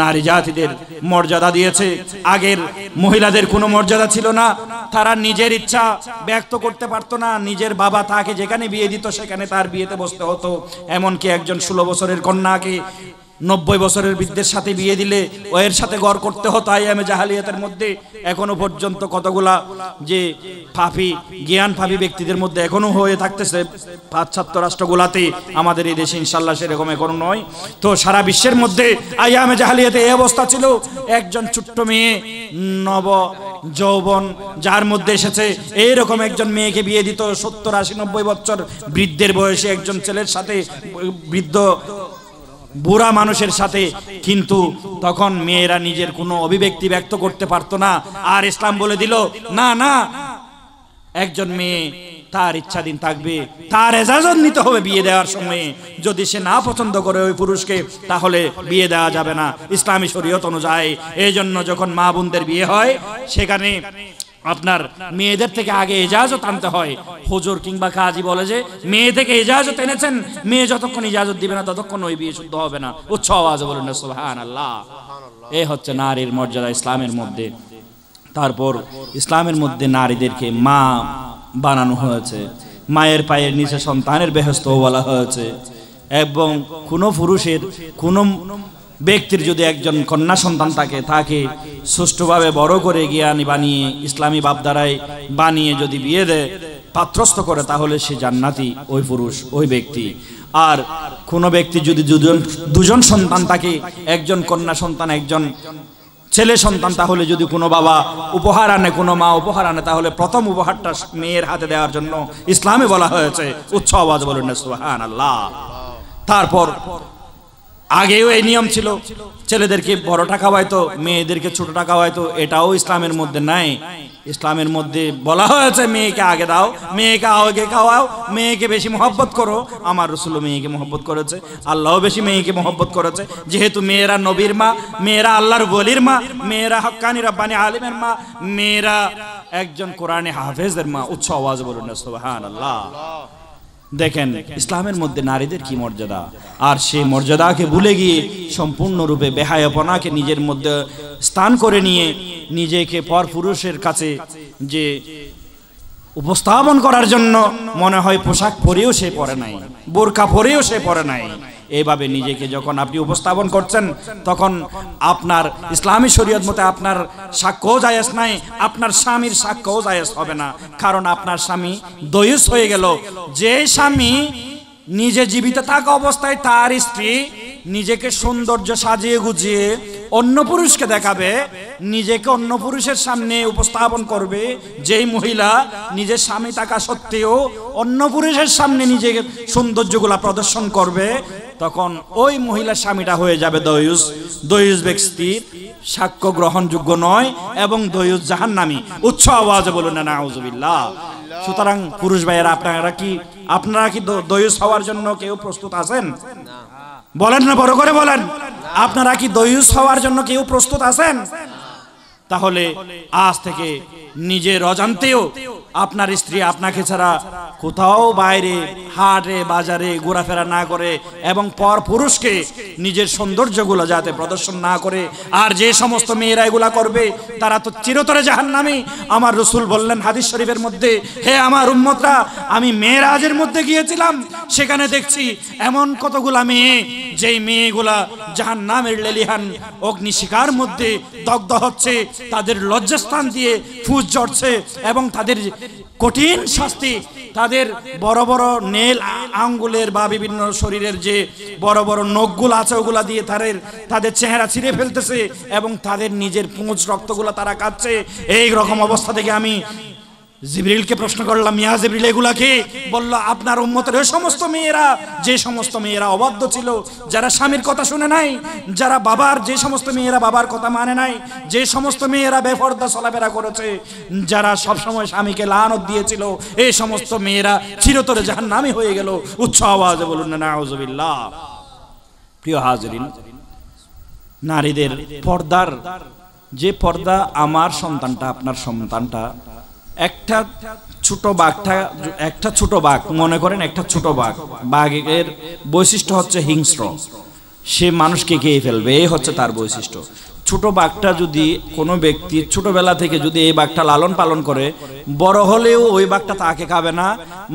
নারী জাতিদের মর্যাদা দিয়েছে আগের মহিলাদের কোনো মর্যাদা ছিল না তারা নিজের ইচ্ছা ব্যক্ত করতে পারতো না নিজের বাবা তাকে যেখানে বিয়ে দিত সেখানে তার বিয়েতে বসতে হতো এমনকি একজন ষোলো বছরের কন্যাকে নব্বই বছরের বৃদ্ধের সাথে বিয়ে দিলে ও এর সাথে গড় করতে হতো আই জাহালিয়াতের মধ্যে এখনো পর্যন্ত কতগুলা যে ফাফি জ্ঞান ফাফি ব্যক্তিদের মধ্যে এখনো হয়ে থাকতেছে পাশ্চাত্য রাষ্ট্রগুলাতে আমাদের এই দেশে ইনশাল্লাহ সেরকম এখনো নয় তো সারা বিশ্বের মধ্যে আই জাহালিয়াতে এই অবস্থা ছিল একজন ছোট্ট মেয়ে নব যৌবন যার মধ্যে এসেছে এইরকম একজন মেয়েকে বিয়ে দিত সত্তর আশি নব্বই বছর বৃদ্ধের বয়সে একজন ছেলের সাথে বৃদ্ধ বুড়া মানুষের সাথে কিন্তু তখন মেয়েরা নিজের কোনো অভিব্যক্তি ব্যক্ত করতে পারতো না আর ইসলাম বলে দিল না না একজন মেয়ে তার ইচ্ছাধীন থাকবে তার এজাজত নিতে হবে বিয়ে দেওয়ার সময়ে যদি সে না পছন্দ করে ওই পুরুষকে তাহলে বিয়ে দেওয়া যাবে না ইসলামী শরীয়ত অনুযায়ী এই জন্য যখন মা বোনদের বিয়ে হয় সেখানে আপনার মেয়েদের থেকে আগে এজাজত আনতে হয় হুজুর কিংবা কাজী বলে যে মেয়ে থেকে এজাজত এনেছেন মেয়ে যতক্ষণ ইজাজত দিবে না ততক্ষণ ওই বিয়ে শুদ্ধ হবে না উচ্চ আওয়াজ বলুন না আল্লাহ এ হচ্ছে নারীর মর্যাদা ইসলামের মধ্যে তারপর ইসলামের মধ্যে নারীদেরকে মা বানানো হয়েছে মায়ের পায়ের নিচে সন্তানের বেহস্ত বলা হয়েছে এবং কোনো পুরুষের কোনো ব্যক্তির যদি একজন কন্যা সন্তান থাকে তাকে সুষ্ঠুভাবে বড় করে জ্ঞানী বানিয়ে ইসলামী বাপদারায় বানিয়ে যদি বিয়ে দেয় পাত্রস্থ করে তাহলে সে জান্নাতি ওই পুরুষ ওই ব্যক্তি আর কোনো ব্যক্তি যদি দুজন দুজন সন্তান থাকে একজন কন্যা সন্তান একজন ছেলে সন্তান তাহলে যদি কোনো বাবা উপহার আনে কোনো মা উপহার আনে তাহলে প্রথম উপহারটা মেয়ের হাতে দেওয়ার জন্য ইসলামে বলা হয়েছে উচ্চ আওয়াজ বলুন সুহান আল্লাহ তারপর আগেও এই নিয়ম ছিল ছেলেদেরকে বড়টা খাওয়াইতো মেয়েদেরকে ছোটটা খাওয়াইতো এটাও ইসলামের মধ্যে নাই ইসলামের মধ্যে বলা হয়েছে মেয়েকে আগে দাও মেয়েকে আগে খাওয়াও মেয়েকে বেশি মহব্বত করো আমার রসুল মেয়েকে মহব্বত করেছে আল্লাহ বেশি মেয়েকে মহব্বত করেছে যেহেতু মেয়েরা নবীর মা মেয়েরা আল্লাহর বলির মা মেয়েরা হক্কানি রব্বানি আলিমের মা মেয়েরা একজন কোরআনে হাফেজের মা উচ্চ আওয়াজ বলুন সোহান আল্লাহ দেখেন ইসলামের মধ্যে নারীদের কি মর্যাদা আর সেই মর্যাদাকে ভুলে গিয়ে সম্পূর্ণরূপে বেহায়াপনাকে নিজের মধ্যে স্থান করে নিয়ে নিজেকে পর পুরুষের কাছে যে উপস্থাপন করার জন্য মনে হয় পোশাক পরেও সে পরে নাই বোরকা পরেও সে পরে নাই এইভাবে নিজেকে যখন আপনি উপস্থাপন করছেন তখন আপনার ইসলামী শরীয়ত মতে আপনার সাক্ষ্যও জায়স নাই আপনার স্বামীর সাক্ষ্যও জায়স হবে না কারণ আপনার স্বামী দয়ুস হয়ে গেল যে স্বামী নিজে জীবিত থাকা অবস্থায় তার স্ত্রী নিজেকে সৌন্দর্য সাজিয়ে গুজিয়ে অন্য পুরুষকে দেখাবে নিজেকে অন্য পুরুষের সামনে উপস্থাপন করবে যেই মহিলা নিজের স্বামী থাকা সত্ত্বেও অন্য পুরুষের সামনে নিজেকে সৌন্দর্যগুলা প্রদর্শন করবে তখন ওই মহিলা স্বামীটা হয়ে যাবে দয়ুস দয়ুজ ব্যক্তি সাক্ষ্য গ্রহণযোগ্য নয় এবং দয়ুস জাহান্নামী উচ্চ আওয়াজে বলুন না নাউজুবিল্লাহ সুতরাং পুরুষ ভাইয়েরা আপনারা কি আপনারা কি দয়ুস হওয়ার জন্য কেউ প্রস্তুত আছেন বলেন না বড় করে বলেন আপনারা কি দয়ুস হওয়ার জন্য কেউ প্রস্তুত আছেন তাহলে আজ থেকে নিজের অজান্তেও আপনার স্ত্রী আপনাকে ছাড়া কোথাও বাইরে হাটে বাজারে ঘোরাফেরা না করে এবং পর পুরুষকে নিজের সৌন্দর্যগুলো যাতে প্রদর্শন না করে আর যে সমস্ত মেয়েরা এগুলা করবে তারা তো চিরতরে জাহান নামে আমার রসুল বললেন হাদিস শরীফের মধ্যে হে আমার উম্মতরা আমি মেয়েরাজের মধ্যে গিয়েছিলাম সেখানে দেখছি এমন কতগুলা মেয়ে যেই মেয়েগুলা জাহান নামের লেলিহান অগ্নিশিকার মধ্যে দগ্ধ হচ্ছে তাদের লজ্জাস্থান দিয়ে ফুস জড়ছে এবং তাদের কঠিন শাস্তি তাদের বড় বড় নেল আঙ্গুলের বা বিভিন্ন শরীরের যে বড় বড় নখগুলো আছে ওগুলো দিয়ে তাদের তাদের চেহারা ছিঁড়ে ফেলতেছে এবং তাদের নিজের পুঁজ রক্তগুলো তারা কাচ্ছে এই রকম অবস্থা থেকে আমি জিবরিলকে প্রশ্ন করলাম ইয়া জিবরিল এগুলা কি বলল আপনার উম্মতের ওই সমস্ত মেয়েরা যে সমস্ত মেয়েরা অবাধ্য ছিল যারা স্বামীর কথা শুনে নাই যারা বাবার যে সমস্ত মেয়েরা বাবার কথা মানে নাই যে সমস্ত মেয়েরা বেফর্দা চলাফেরা করেছে যারা সবসময় স্বামীকে লানত দিয়েছিল এই সমস্ত মেয়েরা চিরতরে যাহার নামে হয়ে গেল উচ্চ আওয়াজে বলুন না নাউজুবিল্লাহ প্রিয় হাজরিন নারীদের পর্দার যে পর্দা আমার সন্তানটা আপনার সন্তানটা একটা ছোট বাঘটা একটা ছোট বাঘ মনে করেন একটা ছোট বাঘ বাঘের বৈশিষ্ট্য হচ্ছে হিংস্র সে মানুষকে খেয়ে ফেলবে এই হচ্ছে তার বৈশিষ্ট্য ছোট বাঘটা যদি কোনো ব্যক্তি ছোটবেলা থেকে যদি এই বাঘটা লালন পালন করে বড় হলেও ওই বাঘটা তাকে খাবে না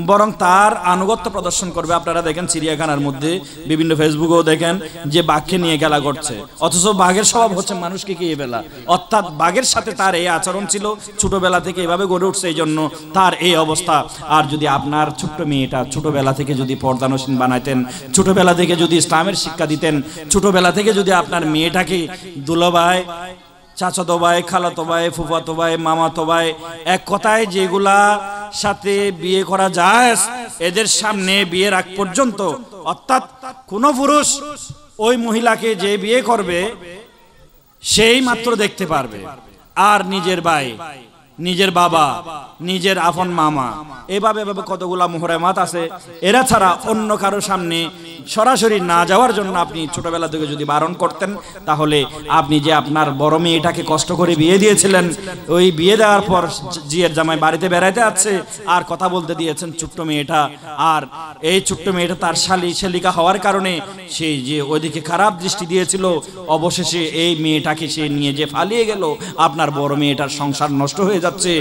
বরং তার আনুগত্য প্রদর্শন করবে আপনারা দেখেন চিড়িয়াখানার মধ্যে বিভিন্ন ফেসবুকেও দেখেন যে বাঘকে নিয়ে খেলা করছে অথচ বাঘের স্বভাব হচ্ছে মানুষকে কি বেলা অর্থাৎ বাঘের সাথে তার এই আচরণ ছিল ছোটবেলা থেকে এভাবে গড়ে উঠছে এই জন্য তার এই অবস্থা আর যদি আপনার ছোট্ট মেয়েটা ছোটবেলা থেকে যদি পর্দানসীন বানাতেন ছোটবেলা থেকে যদি ইসলামের শিক্ষা দিতেন ছোটবেলা থেকে যদি আপনার মেয়েটাকে দুলবা ভাই চাচাতো ভাই খালাতো ভাই ফুফাতো ভাই মামাতো ভাই এক কথায় যেগুলা সাথে বিয়ে করা যায় এদের সামনে বিয়ের আগ পর্যন্ত অর্থাৎ কোন পুরুষ ওই মহিলাকে যে বিয়ে করবে সেই মাত্র দেখতে পারবে আর নিজের ভাই নিজের বাবা নিজের আফন মামা এভাবে এভাবে কতগুলা মাত আছে এরা ছাড়া অন্য কারোর সামনে সরাসরি না যাওয়ার জন্য আপনি ছোটবেলা থেকে যদি বারণ করতেন তাহলে আপনি যে আপনার বড় মেয়েটাকে কষ্ট করে বিয়ে দিয়েছিলেন ওই বিয়ে দেওয়ার পর জিয়ের জামাই বাড়িতে বেড়াইতে আছে আর কথা বলতে দিয়েছেন ছোট্ট মেয়েটা আর এই ছোট্ট মেয়েটা তার শালি শালিকা হওয়ার কারণে সে যে ওইদিকে খারাপ দৃষ্টি দিয়েছিল অবশেষে এই মেয়েটাকে সে নিয়ে যে ফালিয়ে গেল আপনার বড় মেয়েটার সংসার নষ্ট হয়ে যাচ্ছে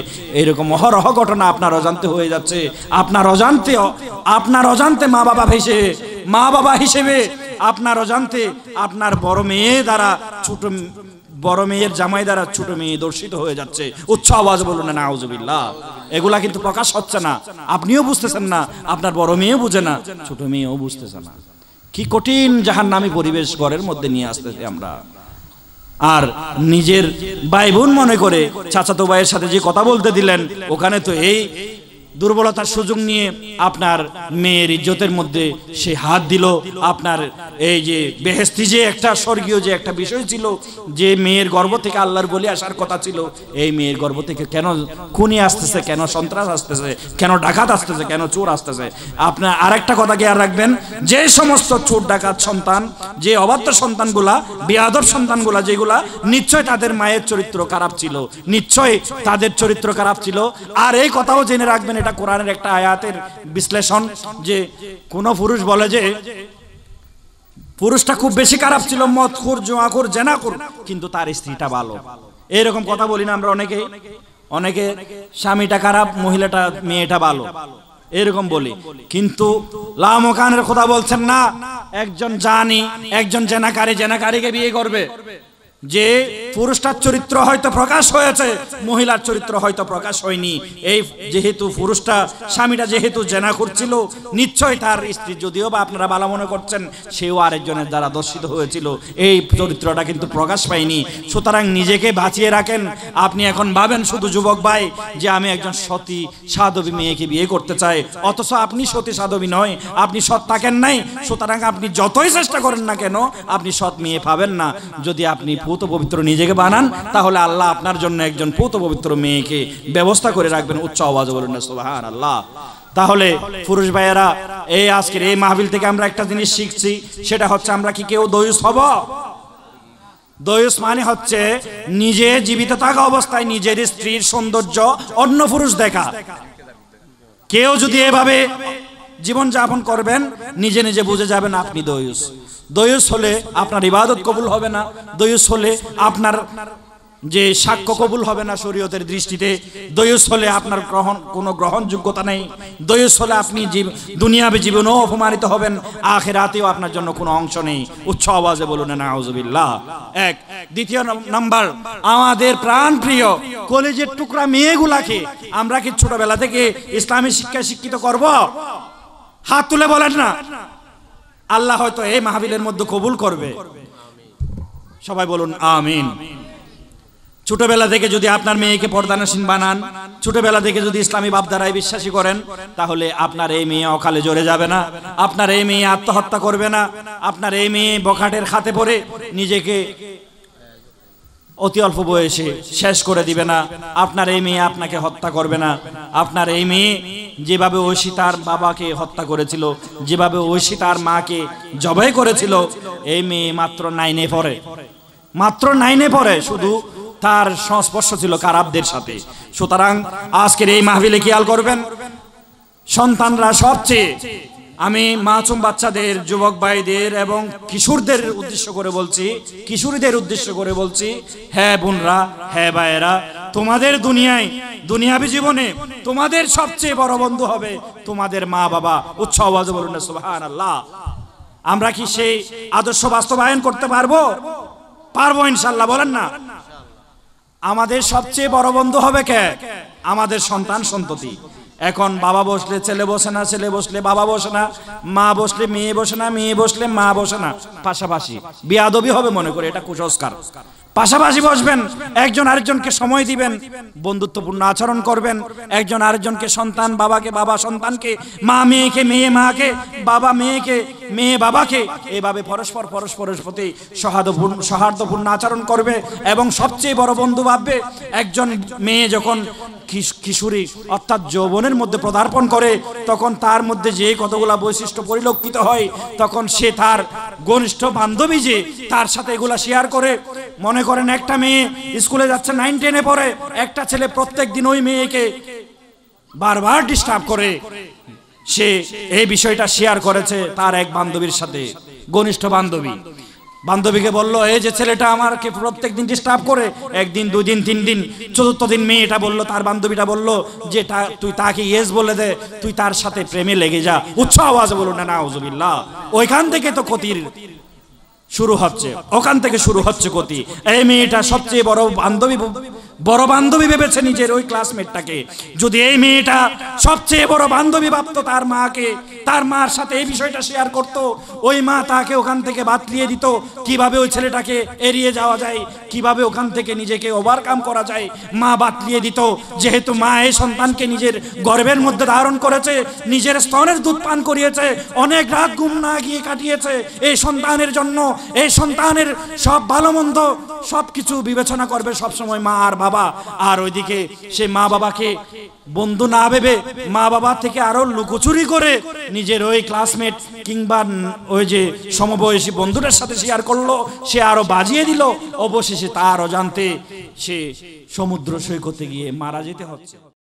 এইরকম অহরহ ঘটনা আপনার অজান্তে হয়ে যাচ্ছে আপনার অজান্তে আপনার অজান্তে মা বাবা ভেসে মা বাবা হিসেবে আপনার অজান্তে আপনার বড় মেয়ে দ্বারা ছোট বড় মেয়ের জামাই দ্বারা ছোট মেয়ে দর্শিত হয়ে যাচ্ছে উচ্চ আওয়াজ বলুন না আউজবিল্লা এগুলা কিন্তু প্রকাশ হচ্ছে না আপনিও বুঝতেছেন না আপনার বড় মেয়েও বুঝে না ছোট মেয়েও বুঝতেছে না কি কঠিন জাহান নামী পরিবেশ ঘরের মধ্যে নিয়ে আসতেছি আমরা আর নিজের ভাই বোন মনে করে চাচাতো ভাইয়ের সাথে যে কথা বলতে দিলেন ওখানে তো এই দুর্বলতার সুযোগ নিয়ে আপনার মেয়ের ইজ্জতের মধ্যে সে হাত দিল আপনার এই যে বেহেস্তি যে একটা স্বর্গীয় যে একটা বিষয় ছিল যে মেয়ের গর্ব থেকে আল্লাহর গলি আসার কথা ছিল এই মেয়ের গর্ব থেকে কেন খুনি আসতেছে কেন সন্ত্রাস আসতেছে কেন ডাকাত আসতেছে কেন চোর আসতেছে আপনার আরেকটা কথা খেয়াল রাখবেন যে সমস্ত চোর ডাকাত সন্তান যে অবাধ্য সন্তানগুলা বেয়াদব সন্তানগুলা যেগুলা নিশ্চয় তাদের মায়ের চরিত্র খারাপ ছিল নিশ্চয় তাদের চরিত্র খারাপ ছিল আর এই কথাও জেনে রাখবেন এটা কোরআনের একটা আয়াতের বিশ্লেষণ যে কোন পুরুষ বলে যে পুরুষটা খুব বেশি খারাপ ছিল মত খুর জোয়াখুর জেনাখুর কিন্তু তার স্ত্রীটা ভালো এইরকম কথা বলি না আমরা অনেকে অনেকে স্বামীটা খারাপ মহিলাটা মেয়েটা ভালো এরকম বলি কিন্তু লামকানের কথা বলছেন না একজন জানি একজন জেনাকারী জেনাকারীকে বিয়ে করবে যে পুরুষটার চরিত্র হয়তো প্রকাশ হয়েছে মহিলার চরিত্র হয়তো প্রকাশ হয়নি এই যেহেতু পুরুষটা স্বামীটা যেহেতু জেনা করছিল নিশ্চয় তার স্ত্রী যদিও বা আপনারা ভালো মনে করছেন সেও আরেকজনের দ্বারা দর্শিত হয়েছিল এই চরিত্রটা কিন্তু প্রকাশ পায়নি সুতরাং নিজেকে বাঁচিয়ে রাখেন আপনি এখন ভাবেন শুধু যুবক ভাই যে আমি একজন সতী সাধবী মেয়েকে বিয়ে করতে চাই অথচ আপনি সতী সাধবী নয় আপনি সৎ থাকেন নাই সুতরাং আপনি যতই চেষ্টা করেন না কেন আপনি সৎ মেয়ে পাবেন না যদি আপনি পৌত পবিত্র নিজেকে বানান তাহলে আল্লাহ আপনার জন্য একজন পৌত পবিত্র মেয়েকে ব্যবস্থা করে রাখবেন উচ্চ আওয়াজ বলুন না সোহান আল্লাহ তাহলে পুরুষ ভাইয়েরা এই আজকের এই মাহবিল থেকে আমরা একটা জিনিস শিখছি সেটা হচ্ছে আমরা কি কেউ দয়ুস হব দয়ুস মানে হচ্ছে নিজে জীবিত থাকা অবস্থায় নিজের স্ত্রীর সৌন্দর্য অন্য পুরুষ দেখা কেউ যদি এভাবে জীবন যাপন করবেন নিজে নিজে বুঝে যাবেন আপনি দয়ুস দয়ুস হলে আপনার ইবাদত কবুল হবে না দয়ুস হলে আপনার যে সাক্ষ্য কবুল হবে না শরীয়তের দৃষ্টিতে দয়ুস হলে আপনার গ্রহণ কোনো গ্রহণযোগ্যতা নেই দয়ুস হলে আপনি দুনিয়াবে জীবনেও অপমানিত হবেন রাতেও আপনার জন্য কোনো অংশ নেই উচ্চ আওয়াজে বলুন নাউজুবিল্লাহ এক দ্বিতীয় নাম্বার আমাদের প্রাণ প্রিয় কলেজের টুকরা মেয়েগুলাকে আমরা কি ছোটবেলা থেকে ইসলামী শিক্ষায় শিক্ষিত করব হাত তুলে বলেন না আল্লাহ হয়তো এই মাহাবিলের মধ্যে কবুল করবে সবাই বলুন আমিন ছোটবেলা থেকে যদি আপনার মেয়েকে পর্দানাসীন বানান ছোটবেলা থেকে যদি ইসলামী বাপদারায় বিশ্বাসী করেন তাহলে আপনার এই মেয়ে অকালে জোরে যাবে না আপনার এই মেয়ে আত্মহত্যা করবে না আপনার এই মেয়ে বখাটের খাতে পড়ে নিজেকে অতি অল্প বয়সে শেষ করে দিবে না আপনার এই মেয়ে আপনাকে হত্যা করবে না আপনার এই মেয়ে যেভাবে ঐশী তার বাবাকে হত্যা করেছিল যেভাবে ঐশী তার মাকে জবাই করেছিল এই মেয়ে মাত্র নাইনে পড়ে মাত্র নাইনে পড়ে শুধু তার সংস্পর্শ ছিল কারাবদের সাথে সুতরাং আজকের এই মাহফিলে খেয়াল করবেন সন্তানরা সবচেয়ে আমি মাসুম বাচ্চাদের যুবক ভাইদের এবং কিশোরদের উদ্দেশ্য করে বলছি কিশোরীদের উদ্দেশ্য করে বলছি হ্যাঁ বোনরা হ্যাঁ ভাইয়েরা তোমাদের দুনিয়ায় দুনিয়াবি জীবনে তোমাদের সবচেয়ে বড় বন্ধু হবে তোমাদের মা বাবা উচ্চ আওয়াজ বলুন আল্লাহ আমরা কি সেই আদর্শ বাস্তবায়ন করতে পারবো পারবো ইনশাল্লাহ বলেন না আমাদের সবচেয়ে বড় বন্ধু হবে কে আমাদের সন্তান সন্ততি এখন বাবা বসলে ছেলে বসে না ছেলে বসলে বাবা বসে না মা বসলে মেয়ে বসে না মেয়ে বসলে মা বসে না পাশাপাশি বিয়াদবি হবে মনে করে এটা কুসংস্কার পাশাপাশি বসবেন একজন আরেকজনকে সময় দিবেন বন্ধুত্বপূর্ণ আচরণ করবেন একজন আরেকজনকে সন্তান বাবাকে বাবা সন্তানকে মা মেয়েকে মেয়ে মাকে বাবা মেয়েকে মেয়ে বাবাকে এভাবে পরস্পর পরস্পরের প্রতি সহাদপূর্ণ সৌহার্দ্যপূর্ণ আচরণ করবে এবং সবচেয়ে বড় বন্ধু ভাববে একজন মেয়ে যখন কিশোরী অর্থাৎ যৌবনের মধ্যে পদার্পণ করে তখন তার মধ্যে যে কতগুলা বৈশিষ্ট্য পরিলক্ষিত হয় তখন সে তার ঘনিষ্ঠ বান্ধবী যে তার সাথে এগুলা শেয়ার করে মনে করেন একটা মেয়ে স্কুলে যাচ্ছে নাইন টেনে পরে একটা ছেলে প্রত্যেক দিন ওই মেয়েকে বারবার ডিস্টার্ব করে সে এই বিষয়টা শেয়ার করেছে তার এক বান্ধবীর সাথে ঘনিষ্ঠ বান্ধবী বান্ধবীকে বললো এই যে ছেলেটা আমারকে প্রত্যেক দিন ডিস্টার্ব করে একদিন দুই দিন তিন দিন চতুর্থ দিন মেয়েটা বলল তার বান্ধবীটা বলল যে তুই তাকে ইয়েস বলে দে তুই তার সাথে প্রেমে লেগে যা উচ্চ আওয়াজ বলো না না ওখান থেকে তো ক্ষতির শুরু হচ্ছে ওখান থেকে শুরু হচ্ছে গতি এই মেয়েটা সবচেয়ে বড় বান্ধবী বড় বান্ধবী ভেবেছে নিজের ওই ক্লাসমেটটাকে যদি এই মেয়েটা সবচেয়ে বড় বান্ধবী ভাবতো তার মাকে তার মার সাথে এই বিষয়টা শেয়ার করত ওই মা তাকে ওখান থেকে বাতলিয়ে দিত কিভাবে ওই ছেলেটাকে এড়িয়ে যাওয়া যায় কিভাবে ওখান থেকে নিজেকে ওভারকাম করা যায় মা বাতলিয়ে দিত যেহেতু মা এই সন্তানকে নিজের গর্বের মধ্যে ধারণ করেছে নিজের স্তনের দুধ পান করিয়েছে অনেক রাত ঘুম না গিয়ে কাটিয়েছে এই সন্তানের জন্য এই সন্তানের সব ভালো মন্দ সব কিছু বিবেচনা করবে সবসময় মা আর বাবা আর ওইদিকে সে মা বাবাকে বন্ধু না ভেবে মা বাবা থেকে আরো লুকোচুরি করে নিজের ওই ক্লাসমেট কিংবা ওই যে সমবয়সী বন্ধুদের সাথে শেয়ার করলো সে আরো বাজিয়ে দিল অবশেষে তার অজান্তে সে সমুদ্র সৈকতে গিয়ে মারা যেতে হচ্ছে